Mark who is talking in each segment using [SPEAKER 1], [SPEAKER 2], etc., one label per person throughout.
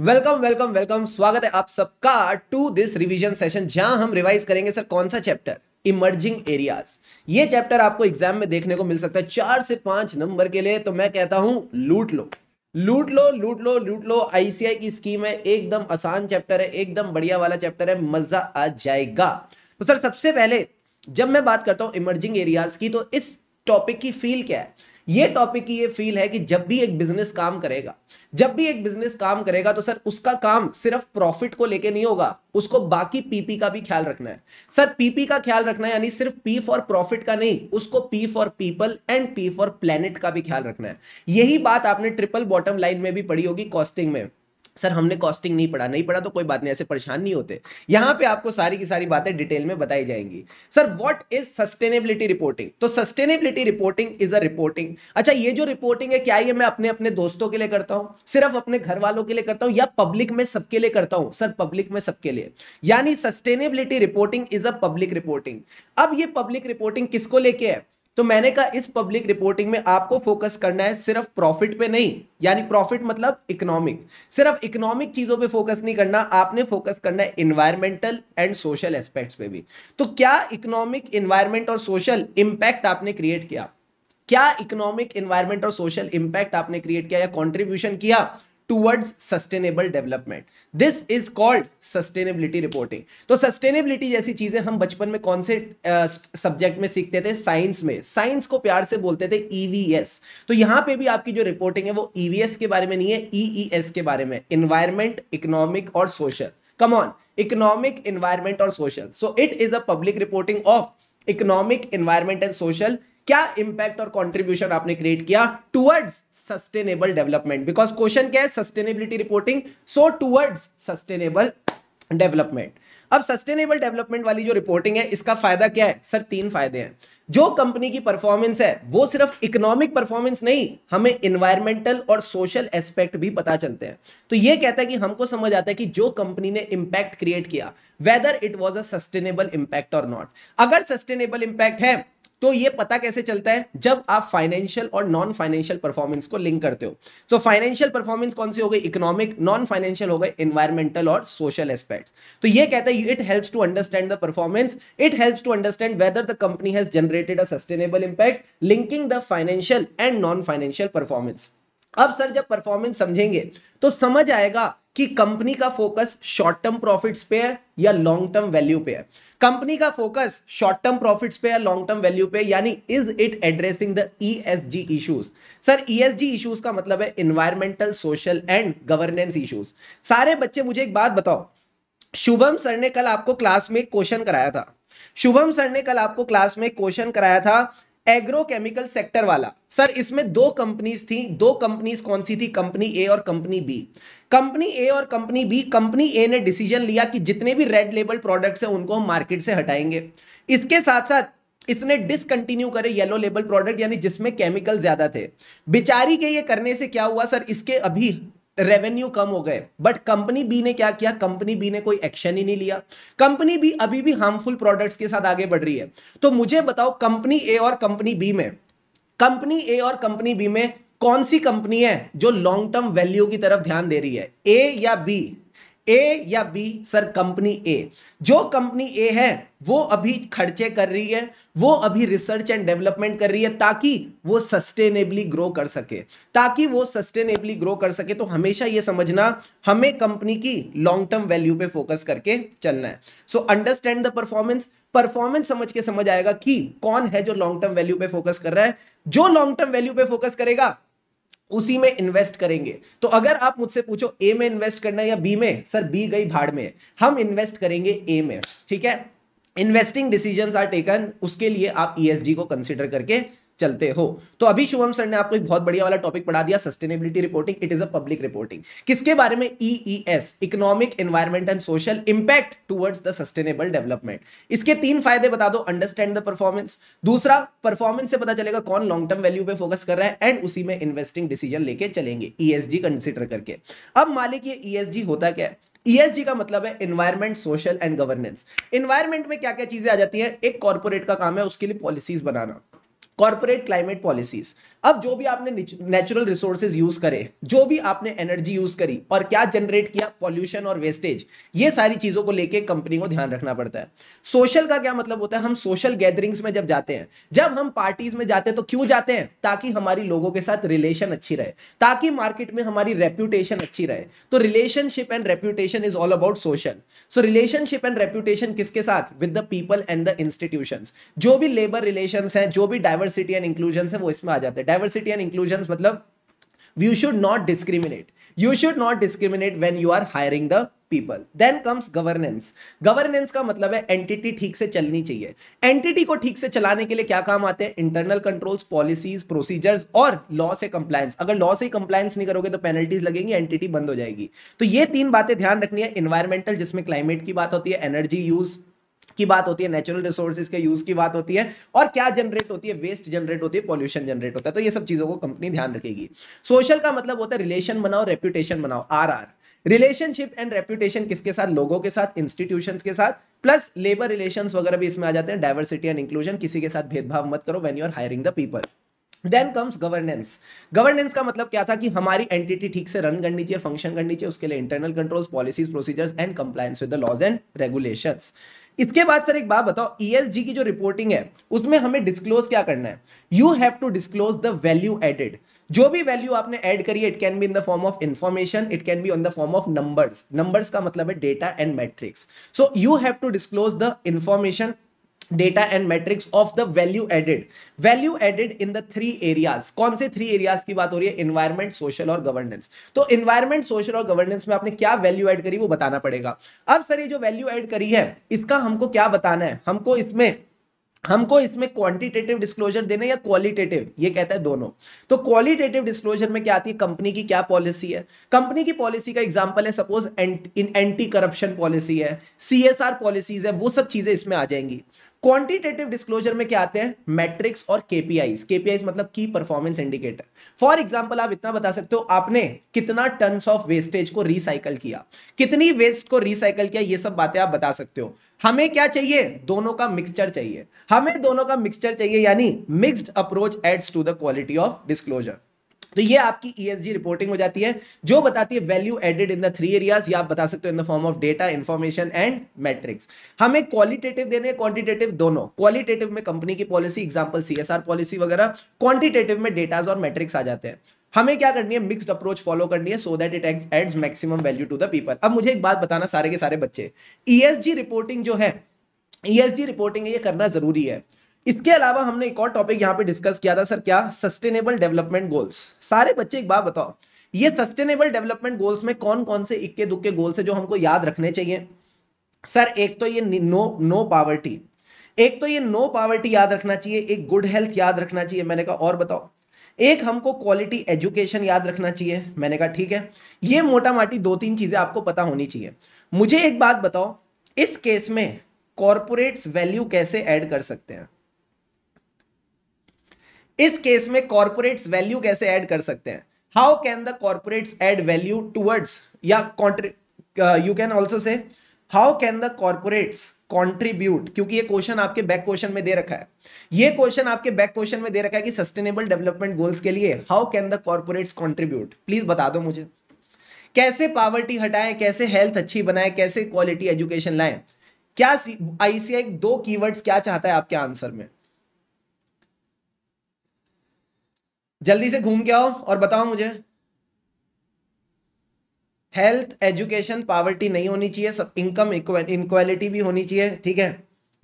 [SPEAKER 1] Welcome welcome welcome स्वागत है आप सबका टू दिस रिवीजन सेशन जहां हम रिवाइज करेंगे सर कौन सा चैप्टर इमर्जिंग एरियाज ये चैप्टर आपको एग्जाम में देखने को मिल सकता है चार से पांच नंबर के लिए तो मैं कहता हूं लूट लो लूट लो लूट लो लूट लो आईसीआई की स्कीम है एकदम आसान चैप्टर है एकदम बढ़िया वाला चैप्टर है मजा आ जाएगा तो सर सबसे पहले जब मैं बात करता हूं इमर्जिंग एरियाज की तो इस टॉपिक की फील क्या है ये टॉपिक की ये फील है कि जब भी एक बिजनेस काम करेगा जब भी एक बिजनेस काम करेगा तो सर उसका काम सिर्फ प्रॉफिट को लेके नहीं होगा उसको बाकी पीपी का भी ख्याल रखना है सर पीपी का ख्याल रखना है यानी सिर्फ पी फॉर प्रॉफिट का नहीं उसको P for people and P for planet का भी ख्याल रखना है यही बात आपने ट्रिपल बॉटम लाइन में भी पढ़ी होगी कॉस्टिंग में सर हमने कॉस्टिंग नहीं पढ़ा नहीं पढ़ा तो कोई बात नहीं ऐसे परेशान नहीं होते यहां पे आपको सारी की सारी बातें डिटेल में बताई जाएंगी sir what is sustainability reporting तो sustainability reporting is a reporting अच्छा ये जो रिपोर्टिंग है क्या ये मैं अपने अपने दोस्तों के लिए करता हूं सिर्फ अपने घर वालों के लिए करता हूं या पब्लिक में सबके लिए करता हूं सर पब्लिक में सबके लिए यानी sustainability reporting is a public reporting अब ये पब्लिक रिपोर्टिंग किसको लेके है तो मैंने कहा इस पब्लिक रिपोर्टिंग में आपको फोकस करना है सिर्फ प्रॉफिट पे नहीं यानी प्रॉफिट मतलब इकोनॉमिक सिर्फ इकोनॉमिक चीजों पे फोकस नहीं करना आपने फोकस करना है इन्वायरमेंटल एंड सोशल एस्पेक्ट्स पे भी तो क्या इकोनॉमिक इन्वायरमेंट और सोशल इंपैक्ट आपने क्रिएट किया क्या इकोनॉमिक इन्वायरमेंट और सोशल इंपैक्ट आपने क्रिएट किया या कॉन्ट्रीब्यूशन किया towards sustainable development this is called sustainability reporting तो सस्टेनेबिलिटी जैसी चीजें हम बचपन में कौन से सब्जेक्ट uh, में सीखते थे साइंस में साइंस को प्यार से बोलते थे ईवीएस e तो यहां पे भी आपकी जो रिपोर्टिंग है वो ईवीएस e के बारे में नहीं है ईईएस e के बारे में इन्वायरमेंट इकोनॉमिक और social come on economic environment और social so it is a public reporting of economic environment and social क्या इंपैक्ट और कंट्रीब्यूशन आपने क्रिएट किया towards sustainable development because question क्या है sustainability reporting so towards sustainable development अब sustainable development वाली जो रिपोर्टिंग है इसका फायदा क्या है सर तीन फायदे हैं जो कंपनी की परफॉर्मेंस है वो सिर्फ इकोनॉमिक परफॉर्मेंस नहीं हमें इन्वायरमेंटल और सोशल एस्पेक्ट भी पता चलते हैं तो ये कहता है कि हमको समझ आता है कि जो कंपनी ने इंपैक्ट क्रिएट किया whether it was a sustainable impact और नॉट अगर सस्टेनेबल इंपैक्ट है तो ये पता कैसे चलता है जब आप फाइनेंशियल और नॉन फाइनेंशियल परफॉर्मेंस को लिंक करते हो तो फाइनेंशियल परफॉर्मेंस कौन सी हो गई इकोनॉमिक नॉन फाइनेंशियल हो गए इन्वायरमेंटल और सोशल एस्पेक्ट तो ये कहता है it help to understand the performance it help to understand whether the company has generated a sustainable impact linking the financial and non financial performance अब sir जब performance समझेंगे तो समझ आएगा कि कंपनी का फोकस शॉर्ट टर्म प्रॉफिट्स पे है या लॉन्ग टर्म वैल्यू पे है कंपनी का फोकस शॉर्ट टर्म प्रॉफिट्स पे या लॉन्ग टर्म वैल्यू पे यानी is it addressing the ESG issues sir ESG issues का मतलब है environmental social and governance issues सारे बच्चे मुझे एक बात बताओ शुभम सर ने कल आपको क्लास में क्वेश्चन कराया था शुभम सर ने कल आपको क्लास में क्वेश्चन कराया था एग्रोकेमिकल सेक्टर वाला सर इसमें दो कंपनीज थी दो कंपनीज कौन सी थी कंपनी ए और कंपनी बी कंपनी ए और कंपनी बी कंपनी ए ने डिसीजन लिया कि जितने भी रेड लेबल प्रोडक्ट्स हैं उनको हम मार्केट से हटाएंगे इसके साथ साथ इसने डिसकंटिन्यू करे येलो लेबल प्रोडक्ट यानी जिसमें केमिकल ज्यादा थे बिचारी के ये करने से क्या हुआ सर इसके अभी रेवेन्यू कम हो गए बट कंपनी बी ने क्या किया कंपनी बी ने कोई एक्शन ही नहीं लिया कंपनी बी अभी भी हार्मफुल प्रोडक्ट्स के साथ आगे बढ़ रही है तो मुझे बताओ कंपनी ए और कंपनी बी में कंपनी ए और कंपनी बी में कौन सी कंपनी है जो लॉन्ग टर्म वैल्यू की तरफ ध्यान दे रही है ए या बी ए या बी सर कंपनी ए जो कंपनी ए है वो अभी खर्चे कर रही है वो अभी रिसर्च एंड डेवलपमेंट कर रही है ताकि वो सस्टेनेबली ग्रो कर सके ताकि वो सस्टेनेबली ग्रो कर सके तो हमेशा ये समझना हमें कंपनी की लॉन्ग टर्म वैल्यू पे फोकस करके चलना है so understand the performance performance समझ के समझ आएगा कि कौन है जो लॉन्ग टर्म वैल्यू पे फोकस कर रहा है जो लॉन्ग टर्म वैल्यू पे फोकस करेगा उसी में इन्वेस्ट करेंगे तो अगर आप मुझसे पूछो ए में इन्वेस्ट करना या बी में सर बी गई भाड़ में हम इन्वेस्ट करेंगे ए में ठीक है इन्वेस्टिंग डिसीजन आर टेकन उसके लिए आप ई e को कंसिडर करके चलते हो तो अभी शुभम सर ने आपको एक बहुत बढ़िया वाला टॉपिक पढ़ा दिया sustainability reporting it is a public reporting किसके बारे में EES economic environment and social impact towards the sustainable development इसके तीन फायदे बता दो अंडरस्टैंड द परफॉर्मेंस दूसरा परफॉर्मेंस से पता चलेगा कौन लॉन्ग टर्म वैल्यू पे फोकस कर रहा है एंड उसी में इन्वेस्टिंग डिसीजन लेके चलेंगे ईएसजी e कंसिडर करके अब मालिक ये ईएसजी e होता क्या है ESG का मतलब है environment social and governance environment में क्या क्या चीजें आ जाती हैं एक कॉर्पोरेट का काम है उसके लिए पॉलिसीज बनाना कॉर्पोरेट क्लाइमेट पॉलिसीज अब जो भी आपने नेचुरल रिसोर्सेज यूज करे जो भी आपने एनर्जी यूज करी और क्या जनरेट किया पॉल्यूशन और वेस्टेज ये सारी चीजों को लेके कंपनी को ध्यान रखना पड़ता है सोशल का क्या मतलब होता है हम सोशल गैदरिंग्स में जब जाते हैं जब हम पार्टीज में जाते हैं तो क्यों जाते हैं ताकि हमारी लोगों के साथ रिलेशन अच्छी रहे ताकि मार्केट में हमारी रेप्यूटेशन अच्छी रहे तो relationship and reputation is all about social so relationship and reputation किसके साथ with the people and the institution जो भी लेबर रिलेशन है जो भी डाइवर्स डाइवर्सिटी एंड इंक्लूजन है वो इसमें आ जाते हैं डाइवर्सिटी एंड इंक्लूजन मतलब you should not discriminate you should not discriminate when you are hiring the people then comes governance governance का मतलब है एंटिटी ठीक से चलनी चाहिए एंटिटी को ठीक से चलाने के लिए क्या काम आते हैं इंटरनल कंट्रोल्स पॉलिसीज प्रोसीजर्स और लॉ से कंप्लायंस अगर लॉ से कंप्लायंस नहीं करोगे तो पेनल्टीज लगेंगी एंटिटी बंद हो जाएगी तो ये तीन बातें ध्यान रखनी है इन्वायरमेंटल जिसमें क्लाइमेट की बात होती है एनर्जी यूज की बात होती है नेचुरल रिसोर्सेज के यूज की बात होती है और क्या जनरेट होती है वेस्ट जनरेट होती है पॉल्यूशन जनरेट होता है तो ये सब चीजों को कंपनी ध्यान रखेगी सोशल का मतलब होता है रिलेशन बनाओ रेप्यूटेशन बनाओ R R relationship and reputation किसके साथ लोगों के साथ इंस्टीट्यूशन के साथ प्लस लेबर रिलेशन वगैरह भी इसमें आ जाते हैं डायवर्सिटी एंड इंक्लूजन किसी के साथ भेदभाव मत करो when you are hiring the people then comes governance governance का मतलब क्या था कि हमारी एंटिटी ठीक से रन करनी चाहिए फंक्शन करनी चाहिए उसके लिए internal controls policies procedures and compliance with the laws and regulations इसके बाद सर एक बात बताओ ईएसजी e की जो रिपोर्टिंग है उसमें हमें डिस्क्लोज क्या करना है you have to disclose the value added जो भी वैल्यू आपने ऐड करी है it can be in the form of information it can be on the form of numbers numbers का मतलब है data and matrix so you have to disclose the information data and matrix of the value added value added in the three areas कौन से three areas की बात हो रही है इन्वायरमेंट सोशल और गवर्नेंस तो इन्वायरमेंट सोशल और गवर्नेंस में आपने क्या वैल्यू एड करी वो बताना पड़ेगा अब सर ये जो वैल्यू एड करी है इसका हमको क्या बताना है हमको इसमें हमको इसमें क्वांटिटेटिव डिस्क्लोजर देने या क्वालिटेटिव ये कहता है दोनों तो क्वालिटेटिव डिस्क्लोजर में क्या आती है कंपनी की क्या पॉलिसी है कंपनी की पॉलिसी का एग्जांपल है सपोज एंटी करप्शन पॉलिसी है सीएसआर पॉलिसीज है वो सब चीजें इसमें आ जाएंगी क्वांटिटेटिव डिस्क्लोजर में क्या आते हैं मैट्रिक्स और केपीआईस केपीआईस मतलब की परफॉर्मेंस इंडिकेटर फॉर एग्जांपल आप इतना बता सकते हो आपने कितना टन्स ऑफ वेस्टेज को रिसाइकल किया कितनी वेस्ट को रिसाइकल किया ये सब बातें आप बता सकते हो हमें क्या चाहिए दोनों का मिक्सचर चाहिए हमें दोनों का मिक्सचर चाहिए यानी mixed approach adds to the quality of disclosure तो ये आपकी ईएसजी e रिपोर्टिंग हो जाती है जो बताती है value added in the three areas या आप बता सकते हो in the form of data information and matrix हमें क्वालिटेटिव देने हैं क्वांटिटेटिव दोनों क्वालिटेटिव में कंपनी की पॉलिसी एग्जाम्पल सीएसआर पॉलिसी वगैरह क्वांटिटेटिव में डेटाज और मैट्रिक्स आ जाते हैं हमें क्या करनी है मिक्स्ड अप्रोच फॉलो करनी है so that it adds maximum value to the people अब मुझे एक बात बताना सारे के सारे बच्चे ई e रिपोर्टिंग जो है ई e रिपोर्टिंग ये करना जरूरी है इसके अलावा हमने एक और टॉपिक यहाँ पे डिस्कस किया था सर क्या सस्टेनेबल डेवलपमेंट गोल्स सारे बच्चे एक बात बताओ ये सस्टेनेबल डेवलपमेंट गोल्स में कौन कौन से इक्के दुक्के गोल्स है जो हमको याद रखने चाहिए सर एक तो ये नो नो पावर्टी एक तो ये नो पावर्टी याद रखना चाहिए एक गुड हेल्थ याद रखना चाहिए मैंने कहा और बताओ एक हमको क्वालिटी एजुकेशन याद रखना चाहिए मैंने कहा ठीक है ये मोटा माटी दो तीन चीजें आपको पता होनी चाहिए मुझे एक बात बताओ इस केस में कॉरपोरेट्स वैल्यू कैसे ऐड कर सकते हैं इस केस में कॉर्पोरेट्स वैल्यू कैसे ऐड कर सकते हैं how can the corporates add value towards या you can also say how can the corporates contribute क्योंकि ये क्वेश्चन आपके बैक क्वेश्चन में दे रखा है ये क्वेश्चन आपके बैक क्वेश्चन में दे रखा है कि सस्टेनेबल डेवलपमेंट गोल्स के लिए how can the corporates contribute please बता दो मुझे कैसे पावर्टी हटाएं कैसे हेल्थ अच्छी बनाएं कैसे क्वालिटी एजुकेशन लाएं क्या आईसीआई दो कीवर्ड्स क्या चाहता है आपके आंसर में जल्दी से घूम के आओ और बताओ मुझे हेल्थ एजुकेशन पावर्टी नहीं होनी चाहिए सब इनकम इनक्वालिटी भी होनी चाहिए ठीक है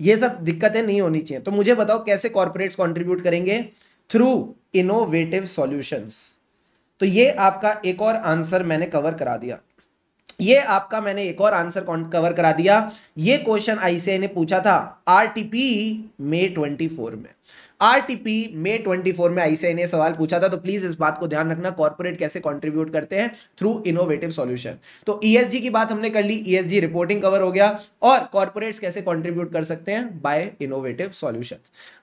[SPEAKER 1] ये सब दिक्कतें नहीं होनी चाहिए तो मुझे बताओ कैसे कॉर्पोरेट कंट्रीब्यूट करेंगे थ्रू इनोवेटिव सॉल्यूशंस तो ये आपका एक और आंसर मैंने कवर करा दिया ये आपका मैंने एक और आंसर कवर करा दिया ये क्वेश्चन आईसीआई ने पूछा था आरटीपी मई 24 में आरटीपी मे 24 में आईसीआई ने सवाल पूछा था तो प्लीज इस बात को ध्यान रखना कॉर्पोरेट कैसे कंट्रीब्यूट करते हैं थ्रू इनोवेटिव सॉल्यूशन तो ईएसजी e की बात हमने कर ली ईएसजी रिपोर्टिंग कवर हो गया और कॉर्पोरेट्स कैसे कंट्रीब्यूट कर सकते हैं बाय इनोवेटिव सॉल्यूशन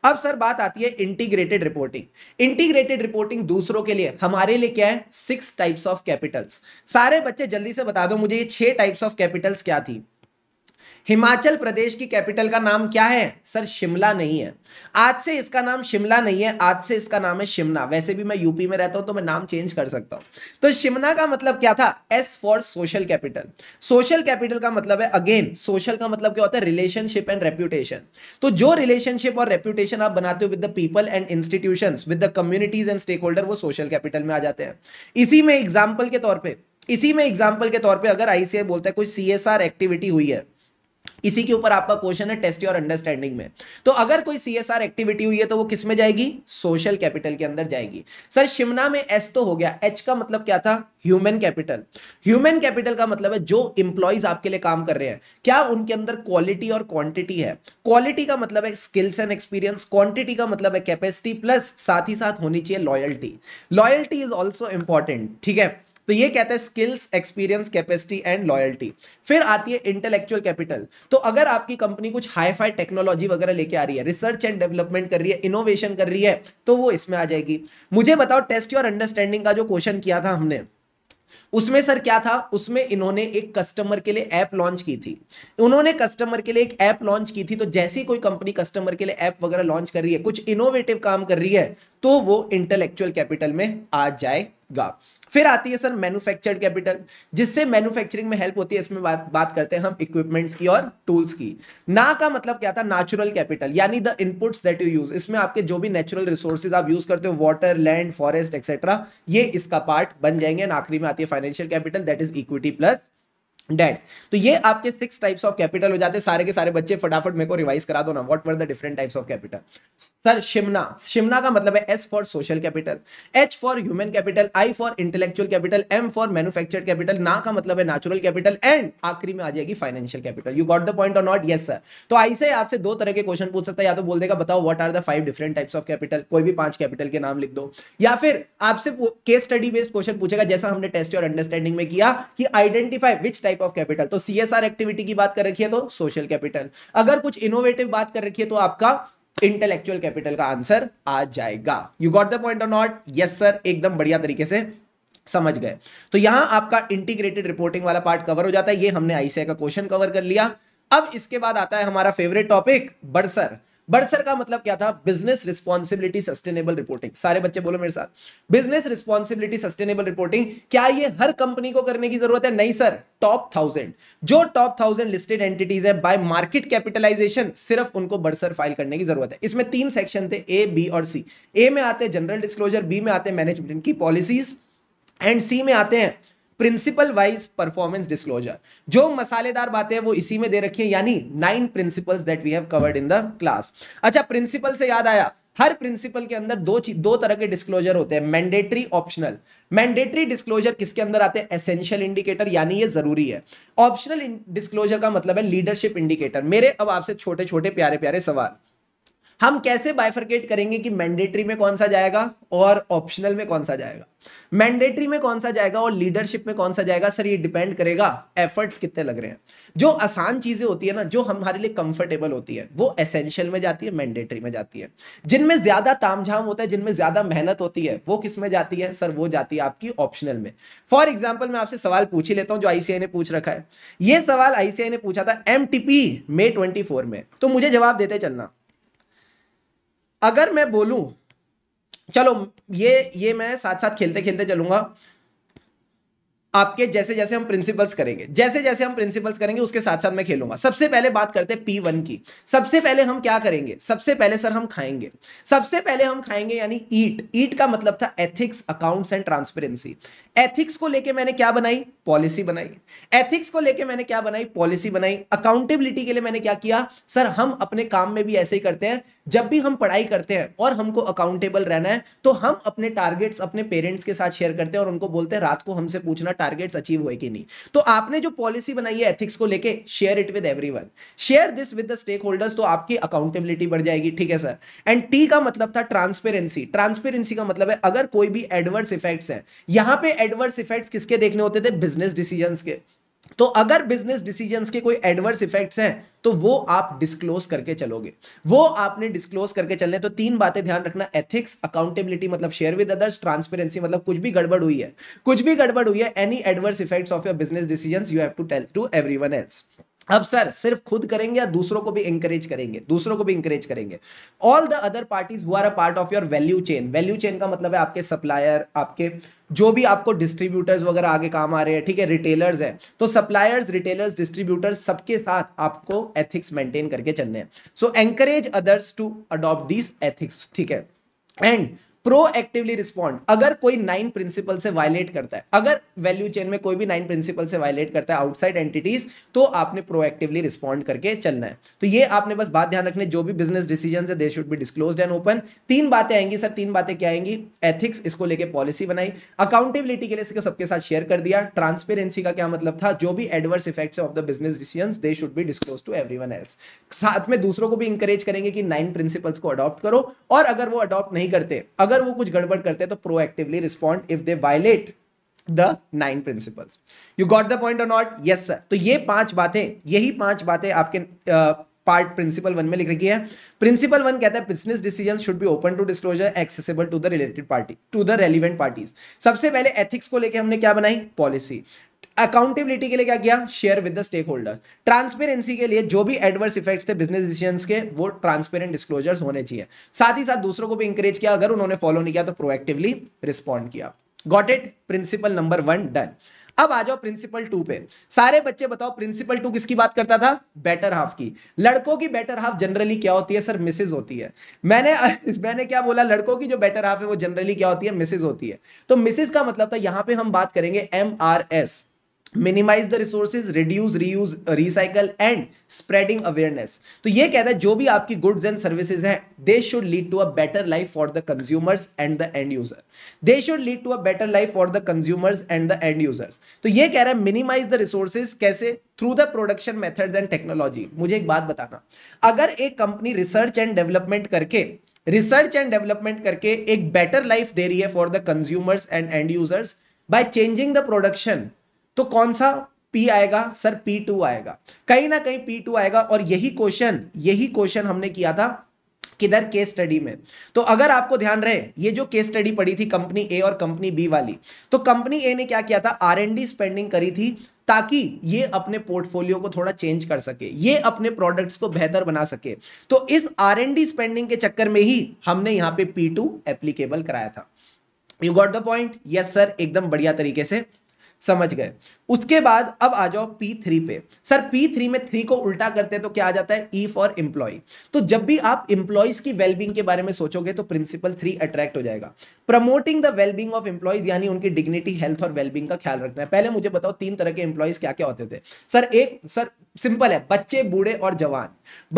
[SPEAKER 1] अब सर बात आती है इंटीग्रेटेड रिपोर्टिंग इंटीग्रेटेड रिपोर्टिंग दूसरों के लिए हमारे लिए क्या है सिक्स टाइप्स ऑफ कैपिटल्स सारे बच्चे जल्दी से बता दो मुझे छह टाइप्स ऑफ कैपिटल्स क्या थी हिमाचल प्रदेश की कैपिटल का नाम क्या है सर शिमला नहीं है आज से इसका नाम शिमला नहीं है आज से इसका नाम है शिमला वैसे भी मैं यूपी में रहता हूं तो मैं नाम चेंज कर सकता हूं तो शिमला का मतलब क्या था S for social capital social capital का मतलब है अगेन सोशल का मतलब क्या होता है रिलेशनशिप एंड रेप्यूटेशन तो जो रिलेशनशिप और रेप्यूटेशन आप बनाते हो with the people and institution with the communities and stakeholder वो सोशल कैपिटल में आ जाते हैं इसी में एग्जाम्पल के तौर पर इसी में एग्जाम्पल के तौर पर अगर आईसीआई बोलता है कोई सी एक्टिविटी हुई है इसी के ऊपर आपका क्वेश्चन है टेस्ट योर अंडरस्टैंडिंग में तो अगर कोई सीएसआर एक्टिविटी हुई है तो वो किस में जाएगी सोशल कैपिटल के अंदर जाएगी सर शिमला में एस तो हो गया एच का मतलब क्या था ह्यूमन कैपिटल ह्यूमन कैपिटल का मतलब है जो इंप्लॉइज आपके लिए काम कर रहे हैं क्या उनके अंदर क्वालिटी और क्वांटिटी है क्वालिटी का मतलब है स्किल्स एंड एक्सपीरियंस क्वांटिटी का मतलब है कैपेसिटी प्लस साथ ही साथ होनी चाहिए loyalty loyalty is also important ठीक है तो ये कहता है skills experience capacity and loyalty फिर आती है इंटेलेक्चुअल कैपिटल तो अगर आपकी कंपनी कुछ हाईफाई टेक्नोलॉजी वगैरह लेके आ रही है रिसर्च एंड डेवलपमेंट कर रही है इनोवेशन कर रही है तो वो इसमें आ जाएगी मुझे बताओ टेस्ट योर अंडरस्टैंडिंग का जो क्वेश्चन किया था हमने उसमें सर क्या था उसमें इन्होंने एक कस्टमर के लिए ऐप लॉन्च की थी उन्होंने कस्टमर के लिए एक ऐप लॉन्च की थी तो जैसे ही कोई कंपनी कस्टमर के लिए ऐप वगैरह लॉन्च कर रही है कुछ इनोवेटिव काम कर रही है तो वो इंटेलेक्चुअल कैपिटल में आ जाएगा फिर आती है सर मैन्युफैक्चर्ड कैपिटल जिससे मैन्युफैक्चरिंग में हेल्प होती है इसमें बात बात करते हैं हम इक्विपमेंट्स की और टूल्स की ना का मतलब क्या था नेचुरल कैपिटल यानी the inputs that you use इसमें आपके जो भी नेचुरल रिसोर्सेज आप यूज करते हो वाटर लैंड फॉरेस्ट एक्सेट्रा ये इसका पार्ट बन जाएंगे एंड आखिरी में आती है financial capital that is equity plus debt तो ये आपके सिक्स टाइप्स ऑफ कैपिटल हो जाते हैं सारे के सारे बच्चे फटाफट मेरे को रिवाइज करा दो ना what were the different types of capital sir शिमना शिमना का मतलब है S for social capital H for human capital I for intellectual capital M for manufactured capital ना का मतलब है नेचुरल कैपिटल एंड आखिरी में आ जाएगी financial capital you got the point और नॉट यस सर तो ऐसे आपसे दो तरह के क्वेश्चन पूछ सकता है या तो बोल देगा बताओ what are the five different types of capital कोई भी पांच कैपिटल के नाम लिख दो या फिर आपसे केस स्टडी बेस्ड क्वेश्चन पूछेगा जैसा हमने टेस्ट और अंडरस्टैंडिंग में किया कि identify which type type of capital तो सीएसआर एक्टिविटी की बात कर रखिए तो सोशल कैपिटल अगर कुछ इनोवेटिव बात कर रखिए तो आपका इंटेलेक्चुअल कैपिटल का आंसर आ जाएगा you got the point of not yes sir एकदम बढ़िया तरीके से समझ गए तो यहां आपका इंटीग्रेटेड रिपोर्टिंग वाला पार्ट कवर हो जाता है ये हमने आईसीआई का क्वेश्चन कवर कर लिया अब इसके बाद आता है हमारा फेवरेट टॉपिक बड़सर बर्सर का मतलब क्या था बिजनेस रिस्पॉन्सिबिलिटी सस्टेनेबल रिपोर्टिंग सारे बच्चे बोलो मेरे साथ बिजनेस रिस्पॉन्सिबिलिटी सस्टेनेबल रिपोर्टिंग क्या ये हर कंपनी को करने की जरूरत है नहीं सर टॉप थाउजेंड जो टॉप थाउजेंड लिस्टेड एंटिटीज है बाय मार्केट कैपिटलाइजेशन सिर्फ उनको बर्सर फाइल करने की जरूरत है इसमें तीन सेक्शन थे ए बी और सी ए में आते हैं जनरल डिस्क्लोजर बी में आते हैं मैनेजमेंट की पॉलिसीज एंड सी में आते हैं प्रिंसिपल वाइज परफॉर्मेंस डिस्क्लोजर जो मसालेदार बातें वो इसी में दे रखी है यानी nine principles that we have covered in the class अच्छा प्रिंसिपल से याद आया हर प्रिंसिपल के अंदर दो दो तरह के डिस्क्लोजर होते हैं मैंडेटरी ऑप्शनल मैंडेटरी डिस्क्लोजर किसके अंदर आते हैं एसेंशियल इंडिकेटर यानी ये जरूरी है ऑप्शनल डिस्क्लोजर का मतलब है लीडरशिप इंडिकेटर मेरे अब आपसे छोटे छोटे प्यारे प्यारे सवाल हम कैसे बाइफर्केट करेंगे कि मैंडेटरी में कौन सा जाएगा और ऑप्शनल में कौन सा जाएगा मैंडेटरी में कौन सा जाएगा और लीडरशिप में कौन सा जाएगा सर ये डिपेंड करेगा एफर्ट्स कितने लग रहे हैं जो आसान चीजें होती है ना जो हमारे लिए कंफर्टेबल होती है वो एसेंशियल में जाती है मैंडेटरी में जाती है जिनमें ज्यादा तामझाम होता है जिनमें ज्यादा मेहनत होती है वो किस में जाती है सर वो जाती है आपकी ऑप्शनल में फॉर एग्जाम्पल मैं आपसे सवाल पूछ ही लेता हूँ जो आईसीआई ने पूछ रखा है ये सवाल आईसीआई ने पूछा था एम मे ट्वेंटी में तो मुझे जवाब देते चलना अगर मैं बोलूं चलो ये ये मैं साथ साथ खेलते खेलते चलूंगा आपके जैसे जैसे हम प्रिंसिपल्स करेंगे जैसे जैसे हम प्रिंसिपल्स करेंगे उसके साथ साथ मैं खेलूंगा सबसे पहले बात करते हैं पी वन की सबसे पहले हम क्या करेंगे सबसे पहले सर हम खाएंगे सबसे पहले हम खाएंगे यानी ईट ईट का मतलब था ethics accounts and transparency ethics को लेके मैंने क्या बनाई पॉलिसी बनाई एथिक्स को लेके मैंने क्या बनाई पॉलिसी बनाई अकाउंटेबिलिटी के लिए मैंने क्या किया सर हम अपने काम में भी ऐसे ही करते हैं जब भी हम पढ़ाई करते हैं और हमको अकाउंटेबल रहना है तो हम अपने टारगेट्स अपने पेरेंट्स के साथ शेयर करते हैं और उनको बोलते हैं रात को हमसे पूछना टारगेट्स अचीव हुए कि नहीं तो आपने जो पॉलिसी बनाई है एथिक्स को लेके share it with everyone share this with the stakeholders तो आपकी अकाउंटेबिलिटी बढ़ जाएगी ठीक है सर एंड टी का मतलब था ट्रांसपेरेंसी ट्रांसपेरेंसी का मतलब है अगर कोई भी एडवर्स इफेक्ट्स है यहां पे एडवर्स इफेक्ट्स किसके देखने होते थे बिजनेस डिसीजन के तो अगर बिजनेस डिसीजंस के कोई एडवर्स इफेक्ट्स हैं तो वो आप डिस्क्लोज करके चलोगे वो आपने डिस्क्लोज करके चलने तो तीन बातें ध्यान रखना एथिक्स अकाउंटेबिलिटी मतलब शेयर विद अदर्स ट्रांसपेरेंसी मतलब कुछ भी गड़बड़ हुई है कुछ भी गड़बड़ हुई है any adverse effects of your business decisions you have to tell to everyone else अब सर सिर्फ खुद करेंगे या दूसरों को भी इंकरेज करेंगे दूसरों को भी इंकरेज करेंगे all the other parties who are a part of your value chain value chain का मतलब है आपके सप्लायर आपके जो भी आपको डिस्ट्रीब्यूटर्स वगैरह आगे काम आ रहे हैं ठीक है रिटेलर्स हैं तो सप्लायर्स रिटेलर्स डिस्ट्रीब्यूटर्स सबके साथ आपको एथिक्स मेंटेन करके चलने हैं so encourage others to adopt these ethics ठीक है एंड प्रोएक्टिवली रिस्पॉन्ड अगर कोई नाइन प्रिंसिपल से वायलेट करता है अगर वैल्यू चेन में कोई भी नाइन प्रिंसिपल से वायलेट करता है आउटसाइड एंटिटीज तो आपने प्रोएक्टिवली रिस्पॉन्ड करके चलना है तो ये आपने बस बात ध्यान रखने जो भी बिजनेस डिसीजन है they should be disclose and open तीन बातें आएंगी सर तीन बातें क्या आएंगी एथिक्स इसको लेकर पॉलिसी बनाई अकाउंटेबिलिटी के लिए सबके साथ शेयर कर दिया ट्रांसपेरेंसी का क्या मतलब था जो भी adverse effects of the business decision they should be disclose to every else साथ में दूसरों को भी इंकरेज करेंगे कि नाइन प्रिंसिपल्स को अडॉप्ट करो और अगर वो अडॉप्ट नहीं करते अगर अगर वो कुछ गड़बड़ करते हैं तो proactively respond if they violate the nine principles you got the point और नॉट यस सर तो ये पांच बातें यही पांच बातें आपके पार्ट प्रिंसिपल वन में लिख रखी है प्रिंसिपल वन कहता है business decision should be open to disclosure accessible to the related party to the relevant parties सबसे पहले एथिक्स को लेकर हमने क्या बनाई पॉलिसी अकाउंटेबिलिटी के लिए क्या किया share with the stakeholder transparency के लिए जो भी एडवर्स इफेक्ट्स थे बिजनेस डिसीजंस के वो ट्रांसपेरेंट डिस्क्लोजर्स होने चाहिए साथ ही साथ दूसरों को भी इंकरेज किया अगर उन्होंने फॉलो नहीं किया तो प्रोएक्टिवली रिस्पॉन्ड किया got it principle number one done अब आ जाओ प्रिंसिपल टू पे सारे बच्चे बताओ प्रिंसिपल टू किसकी बात करता था बेटर हाफ की लड़कों की बेटर हाफ जनरली क्या होती है सर मिसेज होती है मैंने मैंने क्या बोला लड़कों की जो बेटर हाफ है वो जनरली क्या होती है मिसेज होती है तो मिसेज का मतलब था यहां पे हम बात करेंगे M R S minimize the resources reduce reuse recycle and spreading awareness तो ये कहता है जो भी आपकी गुड्स एंड सर्विसेज हैं they should lead to a better life for the consumers and the end user they should lead to a better life for the consumers and the end users तो ये कह रहा है minimize the resources कैसे through the production methods and technology मुझे एक बात बताना अगर एक कंपनी रिसर्च एंड डेवलपमेंट करके रिसर्च एंड डेवलपमेंट करके एक बेटर लाइफ दे रही है for the consumers and end users by changing the production तो कौन सा पी आएगा सर पी टू आएगा कहीं ना कहीं पी टू आएगा और यही क्वेश्चन यही क्वेश्चन हमने किया था किधर केस स्टडी में तो अगर आपको ध्यान रहे ये जो केस स्टडी पड़ी थी कंपनी ए और कंपनी बी वाली तो कंपनी ए ने क्या किया था आर स्पेंडिंग करी थी ताकि ये अपने पोर्टफोलियो को थोड़ा चेंज कर सके ये अपने प्रोडक्ट्स को बेहतर बना सके तो इस आर स्पेंडिंग के चक्कर में ही हमने यहां पे पी एप्लीकेबल कराया था you got the point yes sir एकदम बढ़िया तरीके से समझ गए उसके बाद अब आ जाओ P3 पे सर P3 में थ्री को उल्टा करते हैं तो क्या आ जाता है ई फॉर इंप्लॉय तो जब भी आप एम्प्लॉयज की वेलबींग के बारे में सोचोगे तो प्रिंसिपल थ्री अट्रैक्ट हो जाएगा promoting the wellbeing of employees यानी उनकी डिग्निटी हेल्थ और वेलबींग का ख्याल रखना है पहले मुझे बताओ तीन तरह के इंप्लॉयज क्या क्या होते थे सर एक सर सिंपल है बच्चे बूढ़े और जवान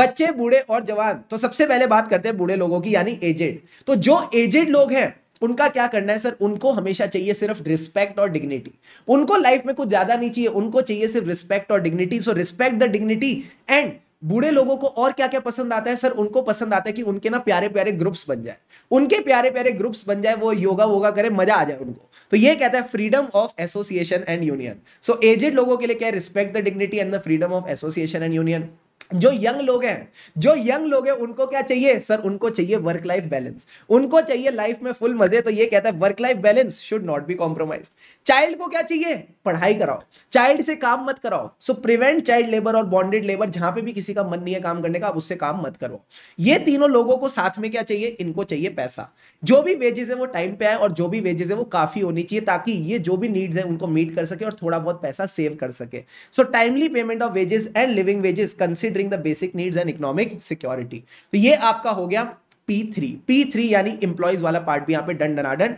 [SPEAKER 1] बच्चे बूढ़े और जवान तो सबसे पहले बात करते हैं बूढ़े लोगों की यानी एजेड तो जो एजेड लोग हैं उनका क्या करना है सर उनको हमेशा चाहिए सिर्फ रिस्पेक्ट और डिग्निटी उनको लाइफ में कुछ ज्यादा नहीं चाहिए उनको चाहिए सिर्फ रिस्पेक्ट और dignity so respect the dignity and बूढ़े लोगों को और क्या क्या पसंद आता है सर उनको पसंद आता है कि उनके ना प्यारे प्यारे ग्रुप्स बन जाए उनके प्यारे प्यारे ग्रुप्स बन जाए वो योगा वोगा करे मजा आ जाए उनको तो ये कहता है freedom of association and union so aged लोगों के लिए क्या है respect the dignity and the freedom of association and union जो यंग लोग हैं जो यंग लोग हैं उनको क्या चाहिए सर उनको चाहिए वर्क लाइफ बैलेंस उनको चाहिए लाइफ में फुल मजे तो ये कहता है work life balance should not be compromise child को क्या चाहिए पढ़ाई कराओ चाइल्ड से काम मत कराओ सो प्रिवेंट चाइल्ड लेबर और बॉन्डेड लेबर जहां पे भी किसी का मन नहीं है काम करने का आप उससे काम मत करो ये तीनों लोगों को साथ में क्या चाहिए इनको चाहिए पैसा जो भी वेजेस है वो टाइम पे आए और जो भी वेजेस है वो काफी होनी चाहिए ताकि ये जो भी नीड्स है उनको मीट कर सके और थोड़ा बहुत पैसा सेव कर सके so timely payment of wages and living wages consider considering the basic needs and economic security तो ये आपका हो गया P3 P3 यानी एम्प्लॉयज वाला पार्ट भी यहां पे डन डनाडन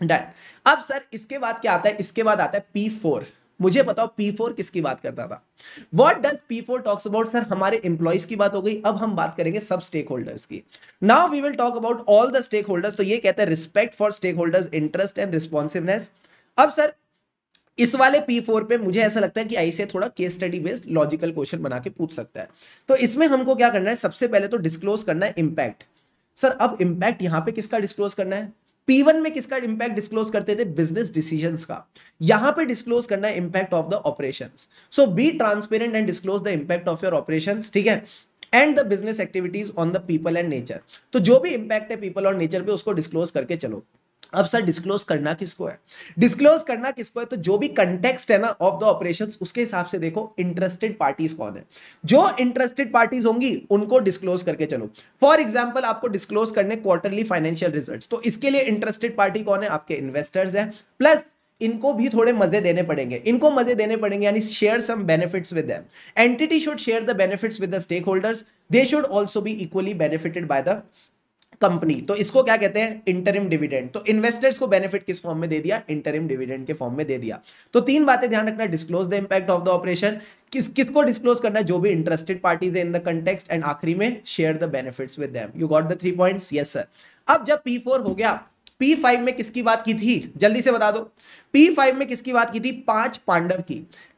[SPEAKER 1] डन डन अब सर इसके बाद क्या आता है इसके बाद आता है P4 मुझे बताओ P4 किसकी बात करता था what does P4 talks about sir हमारे एम्प्लॉइज की बात हो गई अब हम बात करेंगे सब स्टेक होल्डर्स की now we will talk about all the stakeholders तो ये कहता है respect for stakeholders interest and responsiveness अब सर इस वाले P4 पे मुझे ऐसा लगता है कि ऐसे थोड़ा case study based logical question बना के पूछ सकता है तो इसमें हमको क्या करना है सबसे पहले तो डिस्क्लोज करना है इंपैक्ट सर अब इंपैक्ट यहां पे किसका डिस्क्लोज करना है P1 में किसका इंपैक्ट डिस्क्लोज करते थे बिजनेस डिसीजन का यहां पर डिस्क्लोज करना है impact of the operation so be transparent and disclose the impact of your operation ठीक है and the business activities on the people and nature तो जो भी इंपैक्ट है पीपल और नेचर पे उसको डिस्क्लोज करके चलो अब सर डिस्क्लोज करना किसको है डिस्क्लोज करना किसको है तो जो भी कंटेक्स्ट है ना ऑफ द ऑपरेशन उसके हिसाब से देखो इंटरेस्टेड पार्टीज कौन है जो इंटरेस्टेड पार्टीज होंगी उनको डिस्क्लोज करके चलो फॉर एग्जाम्पल आपको डिस्क्लोज करने क्वार्टरली फाइनेंशियल रिजल्ट तो इसके लिए इंटरेस्टेड पार्टी कौन है आपके इन्वेस्टर्स है प्लस इनको भी थोड़े मजे देने पड़ेंगे इनको मजे देने पड़ेंगे यानी share some benefits with them entity should share the benefits with the stakeholders they should also be equally benefited by the company तो इसको क्या कहते हैं इंटरिम डिविडेंड तो इन्वेस्टर्स को बेनिफिट किस फॉर्म में दे दिया इंटरिम डिविडेंड के फॉर्म में दे दिया तो तीन बातें ध्यान रखना disclose the impact of the operation किस किसको डिस्क्लोज करना है जो भी इंटरेस्टेड पार्टीज है इन द कंटेक्स एंड आखिरी में share the benefits with them you got the three point yes sir अब जब पी फोर हो गया P5 में किसकी बात की थी जल्दी से बता दो P5 में किसकी बात की थी पांच पांडव की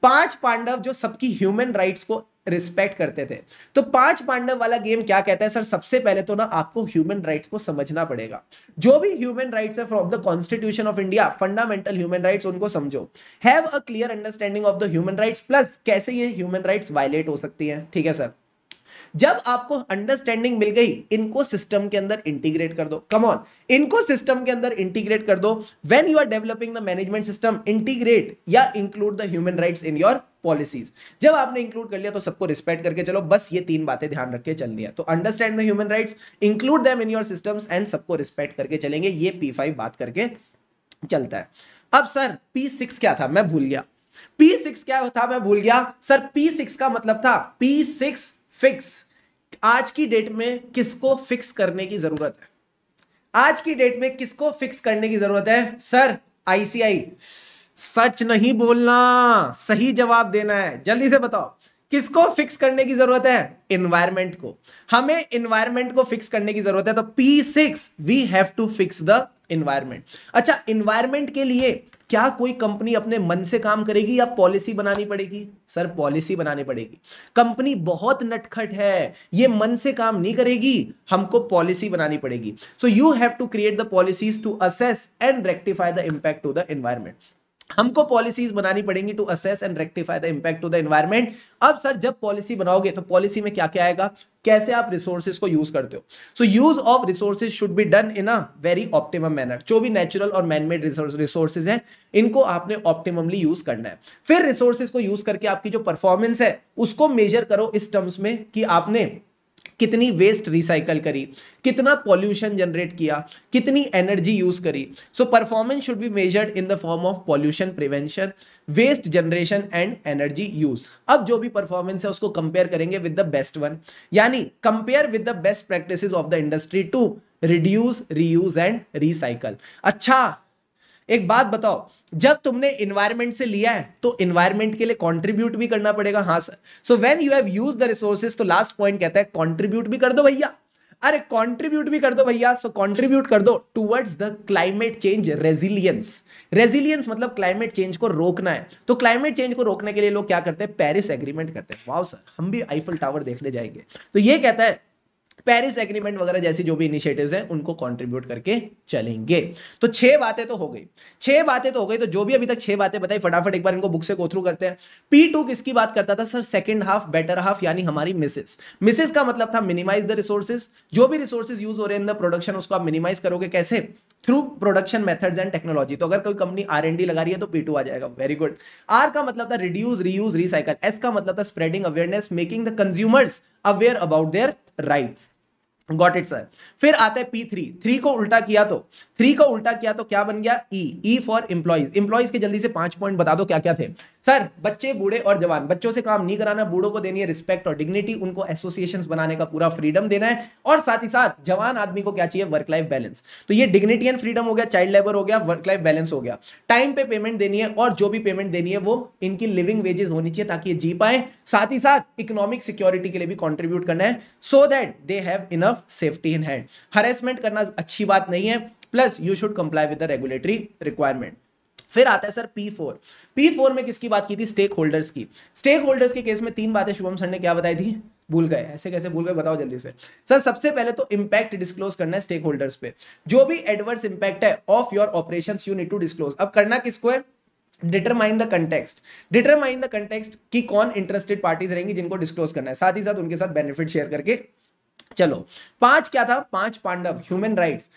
[SPEAKER 1] पांच पांडव जो सबकी ह्यूमन राइट्स को रिस्पेक्ट करते थे तो पांच पांडव वाला गेम क्या कहता है सर सबसे पहले तो ना आपको ह्यूमन राइट्स को समझना पड़ेगा जो भी ह्यूमन राइट्स है from the constitution of India fundamental human rights उनको समझो have a clear understanding of the human rights plus कैसे ये ह्यूमन राइट्स वायलेट हो सकती है ठीक है सर जब आपको अंडरस्टैंडिंग मिल गई इनको सिस्टम के अंदर इंटीग्रेट कर दो कम ऑन इनको सिस्टम के अंदर इंटीग्रेट कर दो when you are developing the management system integrate या include the human rights in your policies जब आपने इंक्लूड कर लिया तो सबको रिस्पेक्ट करके चलो बस ये तीन बातें ध्यान रख के चलनी है तो अंडरस्टैंड में human rights include them in your systems and सबको रिस्पेक्ट करके चलेंगे ये पी फाइव बात करके चलता है अब सर पी सिक्स क्या था मैं भूल गया पी सिक्स क्या था मैं भूल गया सर पी सिक्स का मतलब था पी सिक्स फिक्स आज की डेट में किसको फिक्स करने की जरूरत है आज की डेट में किसको फिक्स करने की जरूरत है सर आईसीआई सच नहीं बोलना सही जवाब देना है जल्दी से बताओ किसको फिक्स करने की जरूरत है इन्वायरमेंट को हमें इन्वायरमेंट को फिक्स करने की जरूरत है तो P six we have to fix the environment अच्छा इन्वायरमेंट के लिए क्या कोई कंपनी अपने मन से काम करेगी या पॉलिसी बनानी पड़ेगी सर पॉलिसी बनानी पड़ेगी कंपनी बहुत नटखट है ये मन से काम नहीं करेगी हमको पॉलिसी बनानी पड़ेगी so you have to create the policies to assess and rectify the impact to the environment हमको पॉलिसीज बनानी पड़ेंगी to assess and rectify the impact to the environment अब सर जब पॉलिसी बनाओगे तो पॉलिसी में क्या क्या आएगा कैसे आप रिसोर्सेज को यूज करते हो so use of resources should be done in a very optimum manner जो भी नेचुरल और मैनमेड रिसोर्सेज हैं इनको आपने ऑप्टिममली यूज करना है फिर रिसोर्सेज को यूज करके आपकी जो परफॉर्मेंस है उसको मेजर करो इस टर्म्स में कि आपने कितनी वेस्ट रिसाइकल करी कितना पॉल्यूशन जनरेट किया कितनी एनर्जी यूज करी so performance should be measured in the form of pollution prevention waste generation and energy use अब जो भी परफॉर्मेंस है उसको कंपेयर करेंगे विद द बेस्ट वन यानी compare with the best practice of the industry to reduce reuse and recycle अच्छा एक बात बताओ जब तुमने इन्वायरमेंट से लिया है तो इन्वायरमेंट के लिए कॉन्ट्रीब्यूट भी करना पड़ेगा हाँ sir so when you have use the resources तो लास्ट पॉइंट कहता है कॉन्ट्रीब्यूट भी कर दो भैया अरे कंट्रीब्यूट भी कर दो भैया सो कंट्रीब्यूट कर दो towards the climate change resilience resilience मतलब क्लाइमेट चेंज को रोकना है तो क्लाइमेट चेंज को रोकने के लिए लोग क्या करते हैं पेरिस एग्रीमेंट करते हैं वाओ सर हम भी आईफल टावर देखने जाएंगे तो ये कहता है पेरिस एग्रीमेंट वगैरह जैसी जो भी इनिशिएटिव्स हैं उनको कॉन्ट्रीब्यूट करके चलेंगे तो छह बातें तो हो गई छह बातें तो हो गई तो जो भी अभी तक छह बातें बताई फटाफट एक बार इनको बुक से गो थ्रू करते हैं पी टू किसकी बात करता था sir second half better half यानी हमारी मिसेस मिसेस का मतलब था मिनिमाइज द रिसोर्सेज जो भी रिसोर्सेज यूज हो रहे हैं इन द प्रोडक्शन उसको आप मिनिमाइज करोगे कैसे through production methods and technology तो अगर कोई कंपनी आर एन डी लगा रही है तो पी टू आ जाएगा वेरी गुड आर का मतलब था रिड्यूस रीयूज रिसाइकल एस का मतलब था spreading awareness making the consumers aware about their rights got it sir फिर आता है पी थ्री थ्री को उल्टा किया तो थ्री को उल्टा किया तो क्या बन गया E E for employees employees के जल्दी से पांच पॉइंट बता दो क्या क्या थे सर बच्चे बूढ़े और जवान बच्चों से काम नहीं कराना बूढ़ों को देनी है रिस्पेक्ट और डिग्निटी उनको एसोसिएशन बनाने का पूरा फ्रीडम देना है और साथ ही साथ जवान आदमी को क्या चाहिए वर्क लाइफ बैलेंस तो ये डिग्निटी एंड फ्रीडम हो गया चाइल्ड लेबर हो गया वर्क लाइफ बैलेंस हो गया टाइम पे पेमेंट देनी है और जो भी पेमेंट देनी है वो इनकी लिविंग वेजेस होनी चाहिए ताकि ये जी पाए साथ ही साथ इकोनॉमिक सिक्योरिटी के लिए भी कॉन्ट्रीब्यूट करना है so that they have enough safety in hand harassment करना अच्छी बात नहीं है plus you should comply with the regulatory requirement फिर आता है sir P four P four में किसकी बात की थी स्टेक होल्डर्स की स्टेक होल्डर्स के केस में तीन बातें शुभम सर ने क्या बताई थी भूल गए ऐसे कैसे भूल गए बताओ जल्दी से सर सबसे पहले तो इंपैक्ट डिस्क्लोज करना है स्टेक होल्डर्स पे जो भी एडवर्स इंपैक्ट है of your operation you need to disclose अब करना किसको है determine the context determine the context की कौन इंटरेस्टेड पार्टीज रहेंगी जिनको डिस्क्लोज करना है साथ ही साथ उनके साथ बेनिफिट शेयर करके चलो पांच क्या था पांच Pandav human rights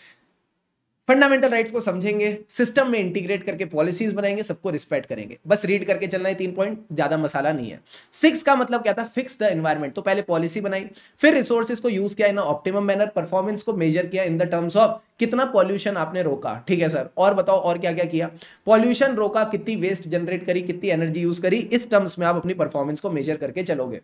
[SPEAKER 1] fundamental rights को समझेंगे सिस्टम में इंटीग्रेट करके पॉलिसीज बनाएंगे सबको रिस्पेक्ट करेंगे बस रीड करके चलना है तीन पॉइंट ज्यादा मसाला नहीं है सिक्स का मतलब क्या था फिक्स द एनवायरमेंट तो पहले पॉलिसी बनाई फिर रिसोर्सेज को यूज किया इन ऑप्टिमम मैनर परफॉर्मेंस को मेजर किया इन द टर्म्स ऑफ कितना पॉल्यूशन आपने रोका ठीक है सर और बताओ और क्या क्या किया पॉल्यूशन रोका कितनी वेस्ट जनरेट करी कितनी एनर्जी यूज करी इस टर्म्स में आप अपनी परफॉर्मेंस को मेजर करके चलोगे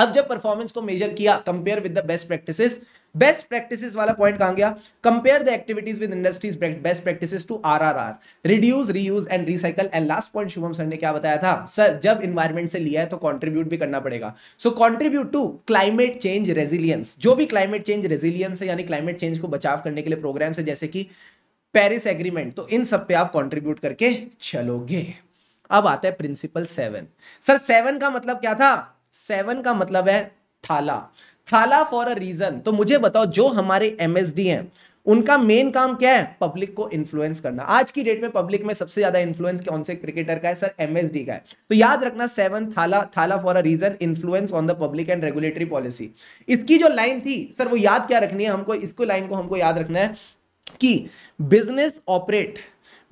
[SPEAKER 1] अब जब परफॉर्मेंस को मेजर किया compare with the best practices best practice वाला पॉइंट कहाँ गया compare the activities with industries best practice to R R R reduce reuse and recycle and last point Shubham sir ने क्या बताया था सर जब इन्वायरमेंट से लिया है तो कॉन्ट्रीब्यूट भी करना पड़ेगा so contribute to climate change resilience जो भी क्लाइमेट चेंज रेजिलियंस है यानी क्लाइमेट चेंज को बचाव करने के लिए प्रोग्राम्स है जैसे कि पेरिस एग्रीमेंट तो इन सब पे आप कॉन्ट्रीब्यूट करके चलोगे अब आता है प्रिंसिपल सेवन सर सेवन का मतलब क्या था सेवन का मतलब है थाला थाला फॉर अ रीजन तो मुझे बताओ जो हमारे एमएसडी हैं उनका मेन काम क्या है पब्लिक को इन्फ्लुएंस करना आज की डेट में पब्लिक में सबसे ज्यादा इन्फ्लुएंस कौन से क्रिकेटर का है सर एमएसडी का है तो याद रखना सेवन थाला थाला for a reason influence on the public and regulatory policy इसकी जो लाइन थी सर वो याद क्या रखनी है हमको इसको लाइन को हमको याद रखना है कि business operate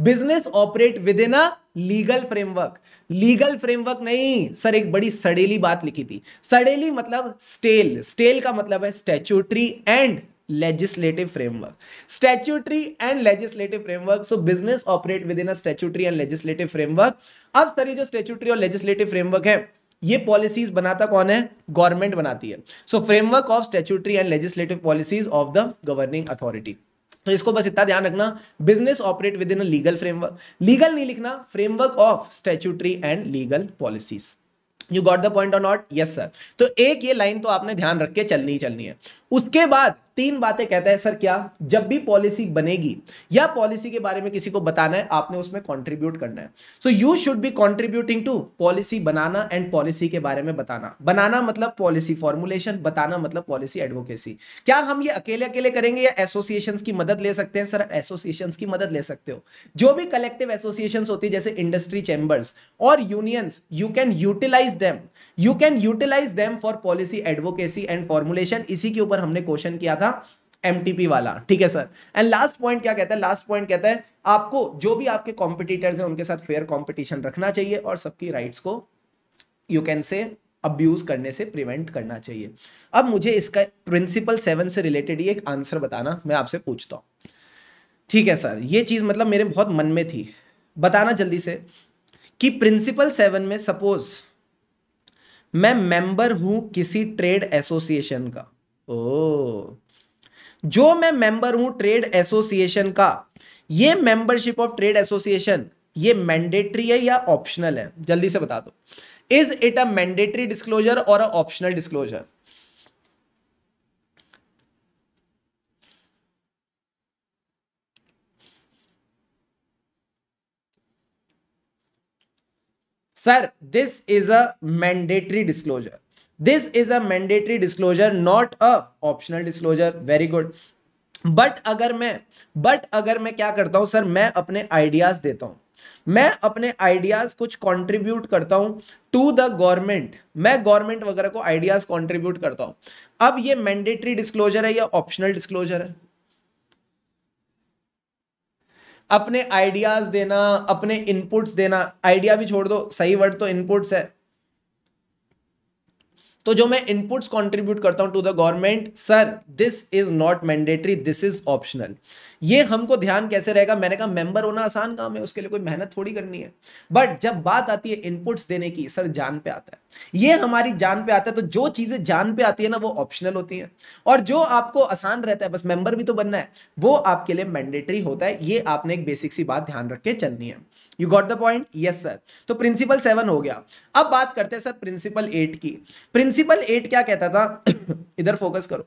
[SPEAKER 1] business operate within a legal framework legal framework नहीं सर एक बड़ी सड़ेली बात लिखी थी सड़ेली मतलब स्टेल स्टेल का मतलब है statutory and legislative framework statutory and legislative framework so business operate within statutory and legislative framework अब सर ये जो स्टैचुटरी और लेजिस्लेटिव फ्रेमवर्क है ये पॉलिसीज बनाता कौन है गवर्नमेंट बनाती है so framework of statutory and legislative policies of the governing authority तो इसको बस इतना ध्यान रखना business operate within legal framework legal नहीं लिखना framework of statutory and legal policies you got the point और नॉट यस सर तो एक ये लाइन तो आपने ध्यान रख के चलनी ही चलनी है उसके बाद तीन बातें कहता है सर क्या जब भी पॉलिसी बनेगी या पॉलिसी के बारे में किसी को बताना है आपने उसमें कंट्रीब्यूट करना है so you should be contributing to policy बनाना एंड पॉलिसी के बारे में बताना बनाना मतलब पॉलिसी फॉर्मुलेशन बताना मतलब पॉलिसी एडवोकेसी क्या हम ये अकेले अकेले करेंगे या एसोसिएशन की मदद ले सकते हैं सर एसोसिएशन की मदद ले सकते हो जो भी कलेक्टिव एसोसिएशन होती है जैसे इंडस्ट्री चैम्बर्स और unions you can utilize them you can utilize them for policy advocacy and formulation इसी के ऊपर पर हमने क्वेश्चन किया था एम वाला ठीक है सर एंड लास्ट पॉइंट क्या कहता है लास्ट पॉइंट कहता है आपको जो भी आपके कॉम्पिटिटर्स हैं उनके साथ फेयर कॉम्पिटिशन रखना चाहिए और सबकी राइट्स को यू कैन से अब्यूज करने से प्रिवेंट करना चाहिए अब मुझे इसका प्रिंसिपल सेवन से रिलेटेड ही एक आंसर बताना मैं आपसे पूछता हूँ ठीक है सर ये चीज़ मतलब मेरे बहुत मन में थी बताना जल्दी से कि प्रिंसिपल सेवन में सपोज मैं मेंबर हूं किसी ट्रेड एसोसिएशन का ओ जो मैं मेंबर हूं ट्रेड एसोसिएशन का ये मेंबरशिप ऑफ ट्रेड एसोसिएशन ये मैंडेटरी है या ऑप्शनल है जल्दी से बता दो is it a mandatory disclosure और a optional disclosure sir this is a mandatory disclosure this is a mandatory disclosure not a optional disclosure very good but अगर मैं बट अगर मैं क्या करता हूं सर मैं अपने आइडियाज देता हूं मैं अपने आइडियाज कुछ कंट्रीब्यूट करता हूं टू द गवर्नमेंट मैं गवर्नमेंट वगैरह को आइडियाज कंट्रीब्यूट करता हूं अब ये मैंडेटरी डिस्क्लोजर है या ऑप्शनल डिस्क्लोजर है अपने आइडियाज देना अपने इनपुट्स देना आइडिया भी छोड़ दो सही वर्ड तो इनपुट्स है तो जो मैं इनपुट्स कंट्रीब्यूट करता हूं to the government sir this is not mandatory this is optional ये हमको ध्यान कैसे रहेगा मैंने कहा मेंबर होना आसान काम है उसके लिए कोई मेहनत थोड़ी करनी है बट जब बात आती है इनपुट्स देने की सर जान पे आता है ये हमारी जान पे आता है तो जो चीज़ें जान पे आती है ना वो ऑप्शनल होती हैं और जो आपको आसान रहता है बस मेंबर भी तो बनना है वो आपके लिए मैंडेटरी होता है ये आपने एक बेसिक सी बात ध्यान रख के चलनी है you got the point yes sir तो प्रिंसिपल सेवन हो गया अब बात करते हैं सर प्रिंसिपल एट की प्रिंसिपल एट क्या कहता था इधर फोकस करो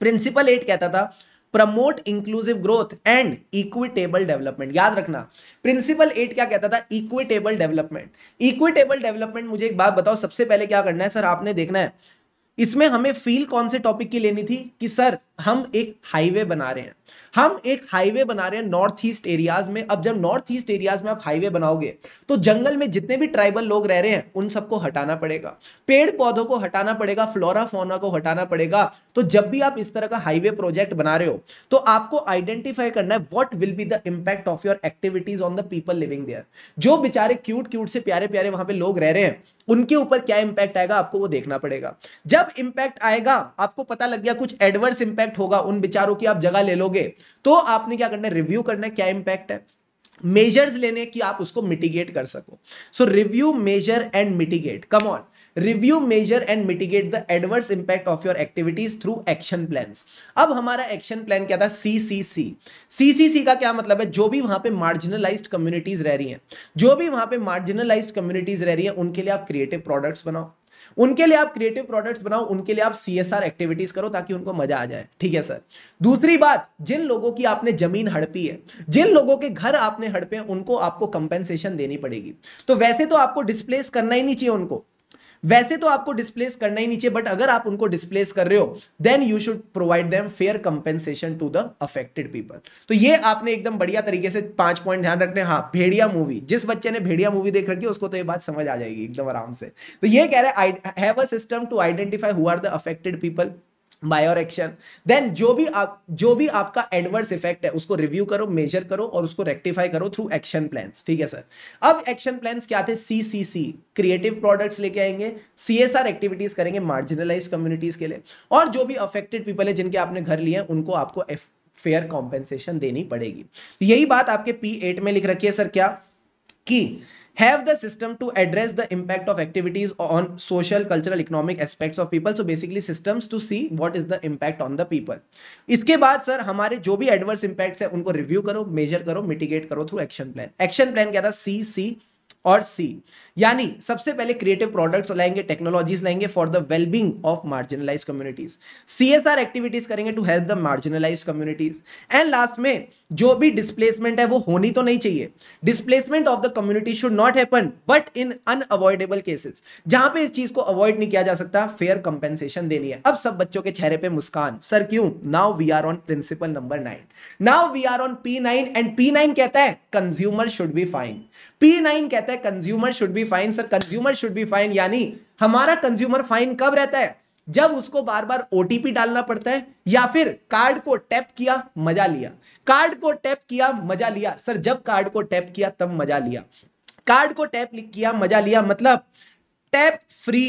[SPEAKER 1] प्रिंसिपल एट कहता था promote inclusive growth and equitable development याद रखना प्रिंसिपल एट क्या कहता था इक्विटेबल डेवलपमेंट इक्विटेबल डेवलपमेंट मुझे एक बात बताओ सबसे पहले क्या करना है सर आपने देखना है इसमें हमें फील कौन से टॉपिक की लेनी थी कि सर हम एक हाईवे बना रहे हैं हम एक हाईवे बना रहे हैं नॉर्थ ईस्ट एरियाज में अब जब नॉर्थ ईस्ट एरियाज में आप हाईवे बनाओगे तो जंगल में जितने भी ट्राइबल लोग रह रहे हैं उन सबको हटाना पड़ेगा पेड़ पौधों को हटाना पड़ेगा फ्लोरा फोना को हटाना पड़ेगा तो जब भी आप इस तरह का हाईवे प्रोजेक्ट बना रहे हो तो आपको आइडेंटिफाई करना है what will be the impact of your activities on the people living there जो बेचारे क्यूट क्यूट से प्यारे प्यारे वहां पर लोग रह रहे हैं उनके ऊपर क्या इंपैक्ट आएगा आपको वो देखना पड़ेगा जब इंपैक्ट आएगा आपको पता लग गया कुछ एडवर्स इंपैक्ट होगा उन बिचारों की आप जगह ले लोगे करोगे तो आपने क्या करना है रिव्यू करना है क्या इंपैक्ट है मेजर्स लेने कि आप उसको मिटिगेट कर सको so review measure and mitigate come on review measure and mitigate the adverse impact of your activities through action plan अब हमारा एक्शन प्लान क्या था सी सी सी सी सी सी का क्या मतलब है जो भी वहां पे मार्जिनलाइज कम्युनिटीज रह रही हैं जो भी वहां पे मार्जिनलाइज कम्युनिटीज रह रही हैं उनके लिए आप क्रिएटिव प्रोडक्ट्स बनाओ उनके लिए आप क्रिएटिव प्रोडक्ट्स बनाओ उनके लिए आप सी एक्टिविटीज करो ताकि उनको मजा आ जाए ठीक है सर दूसरी बात जिन लोगों की आपने जमीन हड़पी है जिन लोगों के घर आपने हड़पे उनको आपको कंपेंसेशन देनी पड़ेगी तो वैसे तो आपको डिस्प्लेस करना ही नहीं चाहिए उनको वैसे तो आपको डिस्प्लेस करना ही नीचे बट अगर आप उनको डिस्प्लेस कर रहे हो then you should provide them fair compensation to the affected people तो ये आपने एकदम बढ़िया तरीके से पांच पॉइंट ध्यान रखने हाँ भेड़िया मूवी जिस बच्चे ने भेड़िया मूवी देख रखी है उसको तो ये बात समझ आ जाएगी एकदम आराम से तो ये कह रहे हैं have a system to identify who are the affected people by your action then जो भी आप जो भी आपका एडवर्स इफेक्ट है उसको रिव्यू करो मेजर करो और उसको रेक्टिफाई करो थ्रू एक्शन प्लान्स ठीक है सर अब एक्शन प्लान्स क्या थे सी सी सी क्रिएटिव प्रोडक्ट्स लेके आएंगे सी एस आर एक्टिविटीज करेंगे मार्जिनलाइज कम्युनिटीज के लिए और जो भी अफेक्टेड पीपल है जिनके आपने घर लिए हैं उनको आपको फेयर कॉम्पेंसेशन देनी पड़ेगी तो यही बात आपके पी एट में लिख रखी है सर क्या कि have the system to address the impact of activities on social cultural economic aspects of people so basically systems to see what is the impact on the people इसके बाद sir हमारे जो भी एडवर्स इंपैक्ट्स है उनको review करो major करो mitigate करो through action plan action plan क्या था सी सी और सी यानी सबसे पहले क्रिएटिव प्रोडक्ट्स लाएंगे टेक्नोलॉजीज लाएंगे for the wellbeing of marginalize communities C S R activities करेंगे to help the marginalize communities and last में जो भी डिस्प्लेसमेंट है वो होनी तो नहीं चाहिए displacement of the community should not happen but in unavoidable cases जहां पे इस चीज को अवॉइड नहीं किया जा सकता फेयर कंपेंसेशन देनी है अब सब बच्चों के चेहरे पर मुस्कान सर क्यों now we are on principle number nine now we are on P nine and P nine कहता है consumer should be fine P nine कहता है consumer should be fine sir consumer should be fine यानी हमारा consumer fine कब रहता है जब उसको बार बार ओटीपी डालना पड़ता है या फिर कार्ड को टैप किया मजा लिया कार्ड को टैप किया मजा लिया सर जब कार्ड को टैप किया तब मजा लिया कार्ड को टैप किया मजा लिया मतलब tap free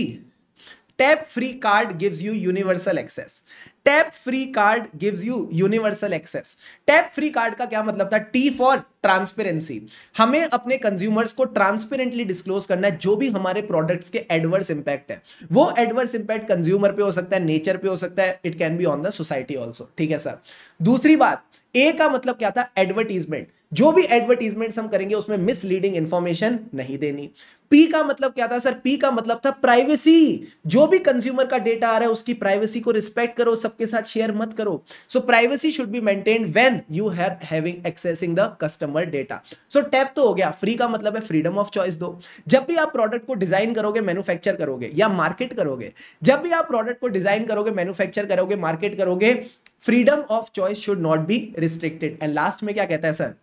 [SPEAKER 1] tap free card gives you universal access tap free card gives you universal access tap free card का क्या मतलब था टी फॉर ट्रांसपेरेंसी हमें अपने कंज्यूमर्स को ट्रांसपेरेंटली डिस्क्लोज करना है जो भी हमारे प्रोडक्ट्स के एडवर्स इंपैक्ट है वो एडवर्स इंपैक्ट कंज्यूमर पे हो सकता है नेचर पे हो सकता है it can be on the society also ठीक है सर दूसरी बात ए का मतलब क्या था एडवर्टीजमेंट जो भी एडवर्टीजमेंट हम करेंगे उसमें मिसलीडिंग इंफॉर्मेशन नहीं देनी पी का मतलब क्या था सर पी का मतलब था प्राइवेसी जो भी कंज्यूमर का डेटा आ रहा है उसकी प्राइवेसी को रिस्पेक्ट करो सबके साथ शेयर मत करो so privacy should be maintain when you are having accessing the customer data so tap तो हो गया फ्री का मतलब है फ्रीडम ऑफ चॉइस दो जब भी आप प्रोडक्ट को डिजाइन करोगे मैन्युफैक्चर करोगे या मार्केट करोगे जब भी आप प्रोडक्ट को डिजाइन करोगे मैन्युफैक्चर करोगे मार्केट करोगे freedom of choice should not be restricted and last में क्या कहता है sir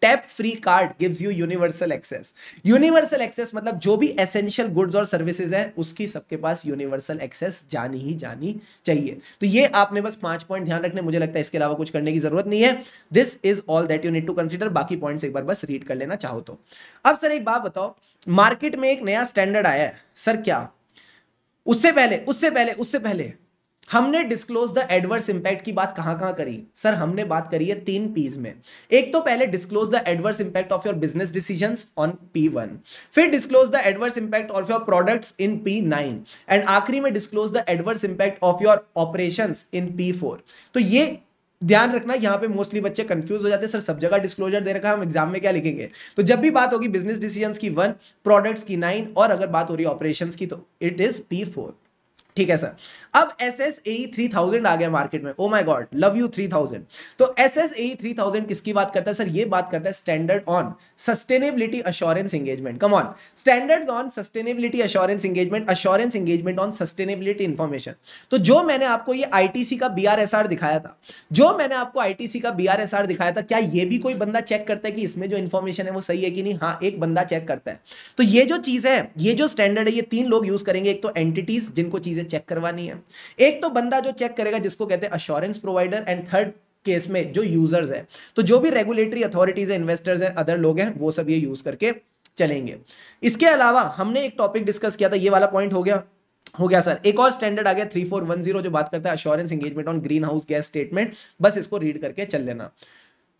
[SPEAKER 1] tap free card gives you universal access universal access मतलब जो भी एसेंशियल गुड्स और सर्विसेज है उसकी सबके पास यूनिवर्सल एक्सेस जानी ही जानी चाहिए तो ये आपने बस पांच पॉइंट ध्यान रखने मुझे लगता है इसके अलावा कुछ करने की जरूरत नहीं है this is all that you need to consider बाकी पॉइंट एक बार बस रीड कर लेना चाहो तो अब सर एक बात बताओ मार्केट में एक नया स्टैंडर्ड आया है सर क्या उससे पहले उससे पहले उससे पहले हमने डिस्क्लोज द एडवर्स इंपैक्ट की बात कहां कहां करी सर हमने बात करी है तीन पीज में एक तो पहले disclose the adverse impact of your business decisions on P one फिर disclose the adverse impact of your products in P nine and आखिरी में disclose the adverse impact of your operation in P four तो ये ध्यान रखना यहाँ पे mostly बच्चे कंफ्यूज हो जाते हैं सर सब जगह डिस्क्लोजर दे रखा है हम एग्जाम में क्या लिखेंगे तो जब भी बात होगी बिजनेस डिसीजन की वन प्रोडक्ट्स की नाइन और अगर बात हो रही है ऑपरेशन की तो इट इज पी फोर ठीक है सर अब S S A three thousand आ गया मार्केट में oh my god love you three thousand तो S S A three thousand किसकी बात करता है सर ये बात करता है standard on sustainability assurance engagement come on standard on sustainability assurance engagement assurance engagement on sustainability information तो जो मैंने आपको ये आई का बी दिखाया था जो मैंने आपको आई का बी दिखाया था क्या ये भी कोई बंदा चेक करता है कि इसमें जो इन्फॉर्मेशन है वो सही है कि नहीं हाँ एक बंदा चेक करता है तो ये जो चीज है ये जो स्टैंडर्ड है ये तीन लोग यूज करेंगे एक तो एंटिटीज जिनको चीजें चीज़ें चेक करवानी है एक तो बंदा जो चेक करेगा जिसको कहते हैं assurance provider and third case में जो यूजर्स है तो जो भी रेगुलेटरी अथॉरिटीज है इन्वेस्टर्स हैं अदर लोग हैं वो सब ये यूज करके चलेंगे इसके अलावा हमने एक टॉपिक डिस्कस किया था ये वाला पॉइंट हो गया हो गया सर एक और स्टैंडर्ड आ गया थ्री फोर वन जीरो जो बात करता है assurance engagement on greenhouse gas statement बस इसको रीड करके चल लेना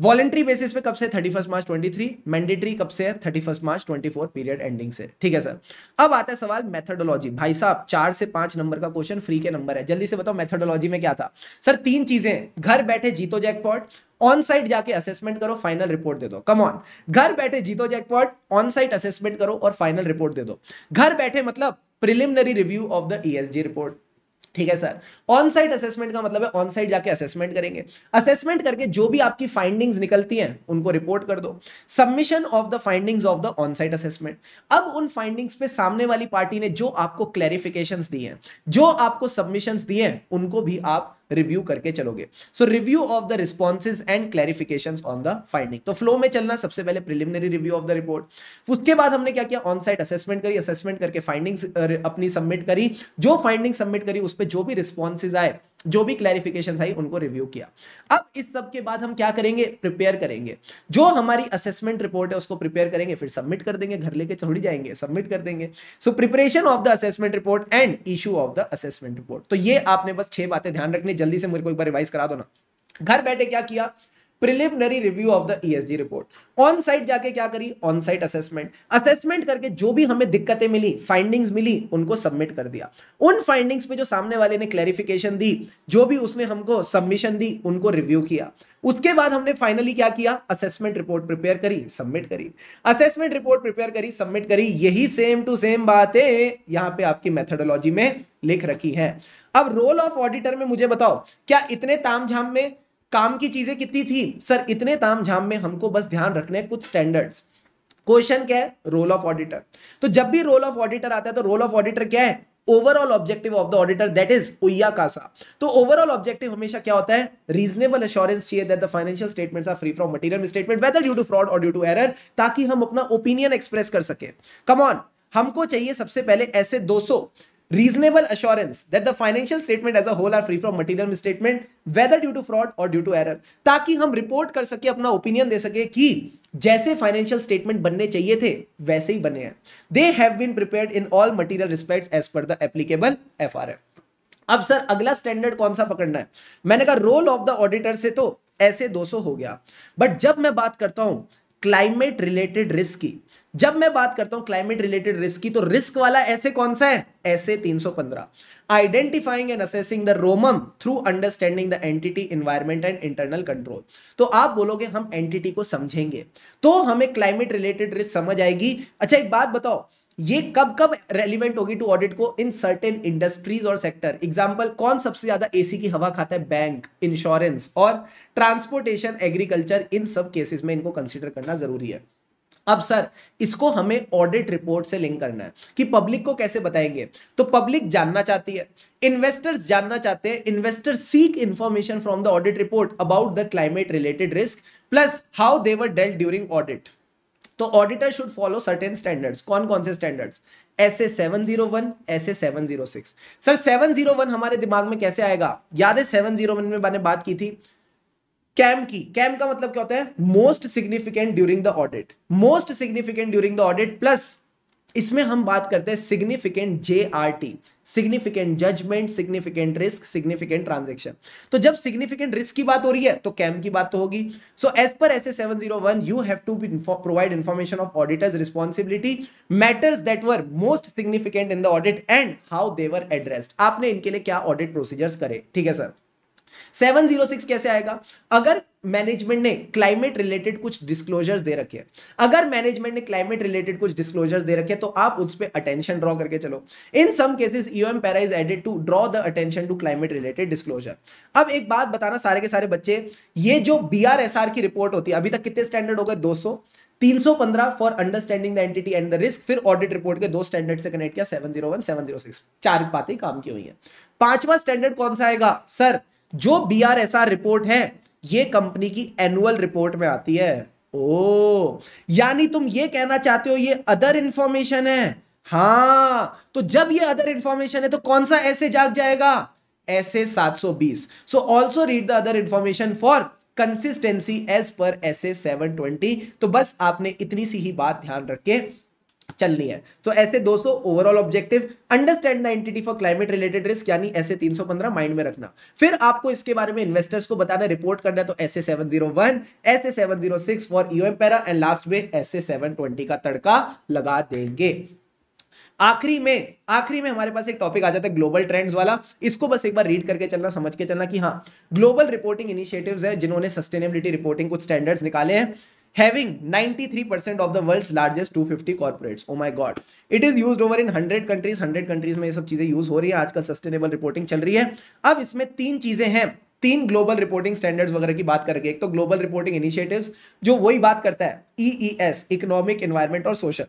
[SPEAKER 1] वॉलेंट्री बेसिस पे कब से thirty first March twenty three mandatory कब से thirty first March twenty four period ending से ठीक है सर अब आता है सवाल मेथडोलॉजी भाई साहब चार से पांच नंबर का क्वेश्चन फ्री के नंबर है जल्दी से बताओ मेथडोलॉजी में क्या था सर तीन चीजें घर बैठे जीतो जैकपॉट ऑन साइट जाके असेसमेंट करो फाइनल रिपोर्ट दे दो कम ऑन घर बैठे जीतो जैकपॉट ऑन साइट असेसमेंट करो और फाइनल रिपोर्ट दे दो घर बैठे मतलब preliminary review of the ESG report ठीक है सर ऑन साइट असेसमेंट का मतलब है ऑन साइट जाके असेसमेंट करेंगे असेसमेंट करके जो भी आपकी फाइंडिंग्स निकलती हैं उनको रिपोर्ट कर दो submission of the findings of the on site assessment अब उन फाइंडिंग्स पे सामने वाली पार्टी ने जो आपको क्लैरिफिकेशन दी हैं जो आपको सबमिशन दिए हैं उनको भी आप रिव्यू करके चलोगे so review of the responses and clarification on the finding तो फ्लो में चलना सबसे पहले preliminary review of the report उसके बाद हमने क्या किया ऑन साइट असेसमेंट करी असेसमेंट करके फाइंडिंग्स अपनी सबमिट करी जो फाइंडिंग सबमिट करी उस पर जो भी रिस्पॉन्सेज आए जो भी क्लैरिफिकेशन आई उनको रिव्यू किया अब इस सब के बाद हम क्या करेंगे प्रिपेयर करेंगे जो हमारी असेसमेंट रिपोर्ट है उसको प्रिपेयर करेंगे फिर सबमिट कर देंगे घर लेके छोड़ी जाएंगे सबमिट कर देंगे so preparation of the assessment report and issue of the assessment report तो ये आपने बस छह बातें ध्यान रखनी कि जल्दी से मुझे को एक बार रिवाइज करा दो ना घर बैठे क्या किया preliminary review of the ESG report on site जाके क्या करी ऑन साइट असेसमेंट असेसमेंट करके जो भी हमें दिक्कतें मिली फाइंडिंग्स मिली उनको सबमिट कर दिया उन फाइंडिंग्स पे जो सामने वाले ने क्लेरिफिकेशन दी जो भी उसने हमको सबमिशन दी उनको रिव्यू किया उसके बाद हमने फाइनली क्या किया असेसमेंट रिपोर्ट प्रिपेयर करी सबमिट करी असेसमेंट रिपोर्ट प्रिपेयर करी सबमिट करी यही सेम टू सेम बातें यहां पे आपकी मेथडोलॉजी में लिख रखी है अब रोल ऑफ ऑडिटर में मुझे बताओ क्या इतने तामझाम में काम की चीजें कितनी थी सर इतने तामझाम में हमको बस ध्यान रखने कुछ स्टैंडर्ड्स क्वेश्चन क्या है रोल ऑफ ऑडिटर तो जब भी रोल ऑफ ऑडिटर आता है तो रोल ऑफ ऑडिटर क्या है overall objective of the auditor that is ओया कासा तो ओवरऑल ऑब्जेक्टिव हमेशा क्या होता है रीजनेबल अश्योरेंस चाहिए that the financial statements are free from material misstatement whether due to fraud और ड्यू टू एरर ताकि हम अपना ओपिनियन एक्सप्रेस कर सके कम ऑन हमको चाहिए सबसे पहले ऐसे 200 reasonable assurance that the financial statement as a whole are free from material misstatement whether due to fraud or due to error ताकि हम रिपोर्ट कर सके अपना ओपिनियन दे सके कि जैसे फाइनेंशियल स्टेटमेंट बनने चाहिए थे वैसे ही बने हैं they have been prepare in all material respect as per the applicable F अब सर अगला स्टैंडर्ड कौन सा पकड़ना है मैंने कहा रोल ऑफ द ऑडिटर से तो ऐसे 200 हो गया बट जब मैं बात करता हूं क्लाइमेट रिलेटेड रिस्क की जब मैं बात करता हूं क्लाइमेट रिलेटेड रिस्क की तो रिस्क वाला ऐसे कौन सा है SA 315 identifying and assessing the ROMM through understanding the entity environment and internal control तो आप बोलोगे हम एंटिटी को समझेंगे तो हमें क्लाइमेट रिलेटेड रिस्क समझ आएगी अच्छा एक बात बताओ ये कब कब रेलिवेंट होगी टू ऑडिट को इन सर्टेन इंडस्ट्रीज और सेक्टर एग्जाम्पल कौन सबसे ज्यादा एसी की हवा खाता है बैंक इंश्योरेंस और ट्रांसपोर्टेशन एग्रीकल्चर इन सब केसेस में इनको कंसिडर करना जरूरी है अब सर इसको हमें ऑडिट रिपोर्ट से लिंक करना है कि पब्लिक को कैसे बताएंगे तो पब्लिक जानना चाहती है इन्वेस्टर्स जानना चाहते हैं investors seek information from the audit report about the climate related risk plus how they were dealt during audit तो auditor should follow certain standards कौन कौन से स्टैंडर्ड्स ऐसे 701 ऐसे 706 सर 701 हमारे दिमाग में कैसे आएगा याद है 701 में मैंने बात की थी कैम की कैम का मतलब क्या होता है most significant during the audit most significant during the audit plus इसमें हम बात करते हैं significant J R T significant judgement significant risk significant transaction तो जब सिग्निफिकेंट रिस्क की बात हो रही है तो कैम की बात तो होगी so as per S A seven zero one you have to provide information of auditors responsibility matters that were most significant in the audit and how they were addressed आपने इनके लिए क्या ऑडिट प्रोसीजर्स करे ठीक है सर 706 कैसे आएगा अगर मैनेजमेंट ने क्लाइमेट रिलेटेड कुछ डिस्क्लोजर्स दे रखे हैं अगर मैनेजमेंट ने क्लाइमेट रिलेटेड कुछ डिस्क्लोजर्स दे रखे हैं तो आप उस पर अटेंशन ड्रॉ करके चलो in some cases EOM para is added to draw the attention to climate related disclosure अब एक बात बताना सारे के सारे बच्चे ये जो बीआरएसआर की रिपोर्ट होती है अभी तक कितने स्टैंडर्ड हो गए 200 315 for understanding the entity and the risk फिर ऑडिट रिपोर्ट के दो स्टैंडर्ड से कनेक्ट किया 701 706 चार बातें काम की हुई है पांचवा स्टैंडर्ड कौन सा आएगा सर जो B R S R report है ये कंपनी की एनुअल रिपोर्ट में आती है ओ यानी तुम ये कहना चाहते हो ये अदर इंफॉर्मेशन है हाँ तो जब ये अदर इंफॉर्मेशन है तो कौन सा ऐसे जाग जाएगा SA 720 so also read the other information for consistency as per SA 720 तो बस आपने इतनी सी ही बात ध्यान रख के चल रही है तो SA 200 overall objective understand the entity for climate related risk यानी ऐसे 315 माइंड में रखना फिर आपको इसके बारे में इन्वेस्टर्स को बताना रिपोर्ट करना है तो ऐसे 701 SA 706 for EOM para and last में ऐसे 720 का तड़का लगा देंगे आखिरी में आखिरी में हमारे पास एक टॉपिक आ जाता है ग्लोबल ट्रेंड्स वाला इसको बस एक बार रीड करके चलना समझ के चलना कि हाँ ग्लोबल रिपोर्टिंग इनिशिएटिव्स है जिन्होंने सस्टेनेबिलिटी रिपोर्टिंग कुछ स्टैंडर्ड्स निकाले हैं having 93% of the world's largest 250 corporates oh my god it is used over in 100 countries 100 countries में ये सब चीजें use हो रही है आजकल sustainable reporting चल रही है अब इसमें तीन चीजें हैं तीन ग्लोबल रिपोर्टिंग स्टैंडर्ड्स वगैरह की बात करके एक तो ग्लोबल रिपोर्टिंग इनिशिएटिव्स जो वही बात करता है ईईएस इकोनॉमिक एनवायरमेंट और सोशल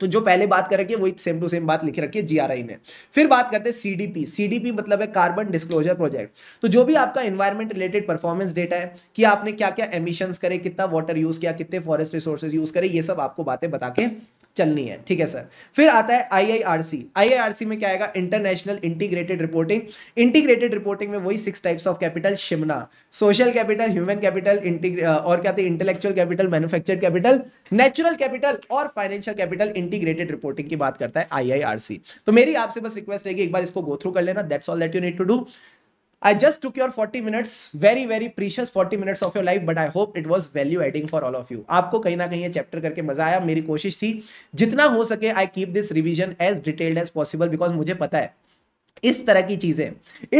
[SPEAKER 1] तो जो पहले बात कर रखी है वही सेम टू सेम बात लिख रखी है जीआरआई में फिर बात करते हैं सीडीपी सीडीपी मतलब है कार्बन डिस्क्लोजर प्रोजेक्ट तो जो भी आपका एनवायरमेंट रिलेटेड परफॉर्मेंस डेटा है कि आपने क्या क्या एमिशंस करे कितना वाटर यूज किया कितने फॉरेस्ट रिसोर्सेज यूज करे ये सब आपको बातें बता के चलनी है ठीक है सर फिर आता है आईआईआरसी आईआईआरसी में क्या आएगा international integrated reporting integrated reporting में वही सिक्स टाइप्स ऑफ कैपिटल शिमना सोशल कैपिटल ह्यूमन कैपिटल और क्या थे intellectual capital manufacture capital natural capital और फाइनेंशियल कैपिटल इंटीग्रेटेड रिपोर्टिंग की बात करता है आईआईआरसी तो मेरी आपसे बस रिक्वेस्ट रहेगी एक बार इसको गो थ्रू कर लेना that's all that you need to do I just took your 40 minutes, very very precious 40 minutes of your life, but I hope it was value adding for all of you. आपको कहीं ना कहीं ये chapter करके मजा आया मेरी कोशिश थी जितना हो सके I keep this revision as detailed as possible because मुझे पता है इस तरह की चीजें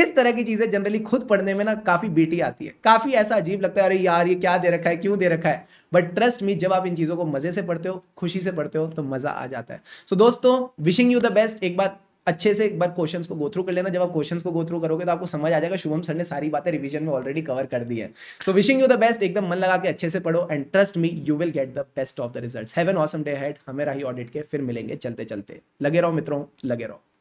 [SPEAKER 1] इस तरह की चीजें जनरली खुद पढ़ने में ना काफी बीटी आती है काफी ऐसा अजीब लगता है अरे यार ये क्या दे रखा है क्यों दे रखा है बट ट्रस्ट मी जब आप इन चीजों को मजे से पढ़ते हो खुशी से पढ़ते हो तो मजा आ जाता है सो so, दोस्तों विशिंग यू द बेस्ट एक बार अच्छे से एक बार क्वेश्चन को गो थ्रू कर लेना जब आप क्वेश्चन को गो थ्रू करोगे तो आपको समझ आ जाएगा शुभम सर ने सारी बातें रिवीजन में ऑलरेडी कवर कर दी है so wishing you the best एकदम मन लगा के अच्छे से पढ़ो and trust me you will get the best of the result have an awesome day हेड हमें रही ऑडिट के फिर मिलेंगे चलते चलते लगे रहो मित्रों लगे रहो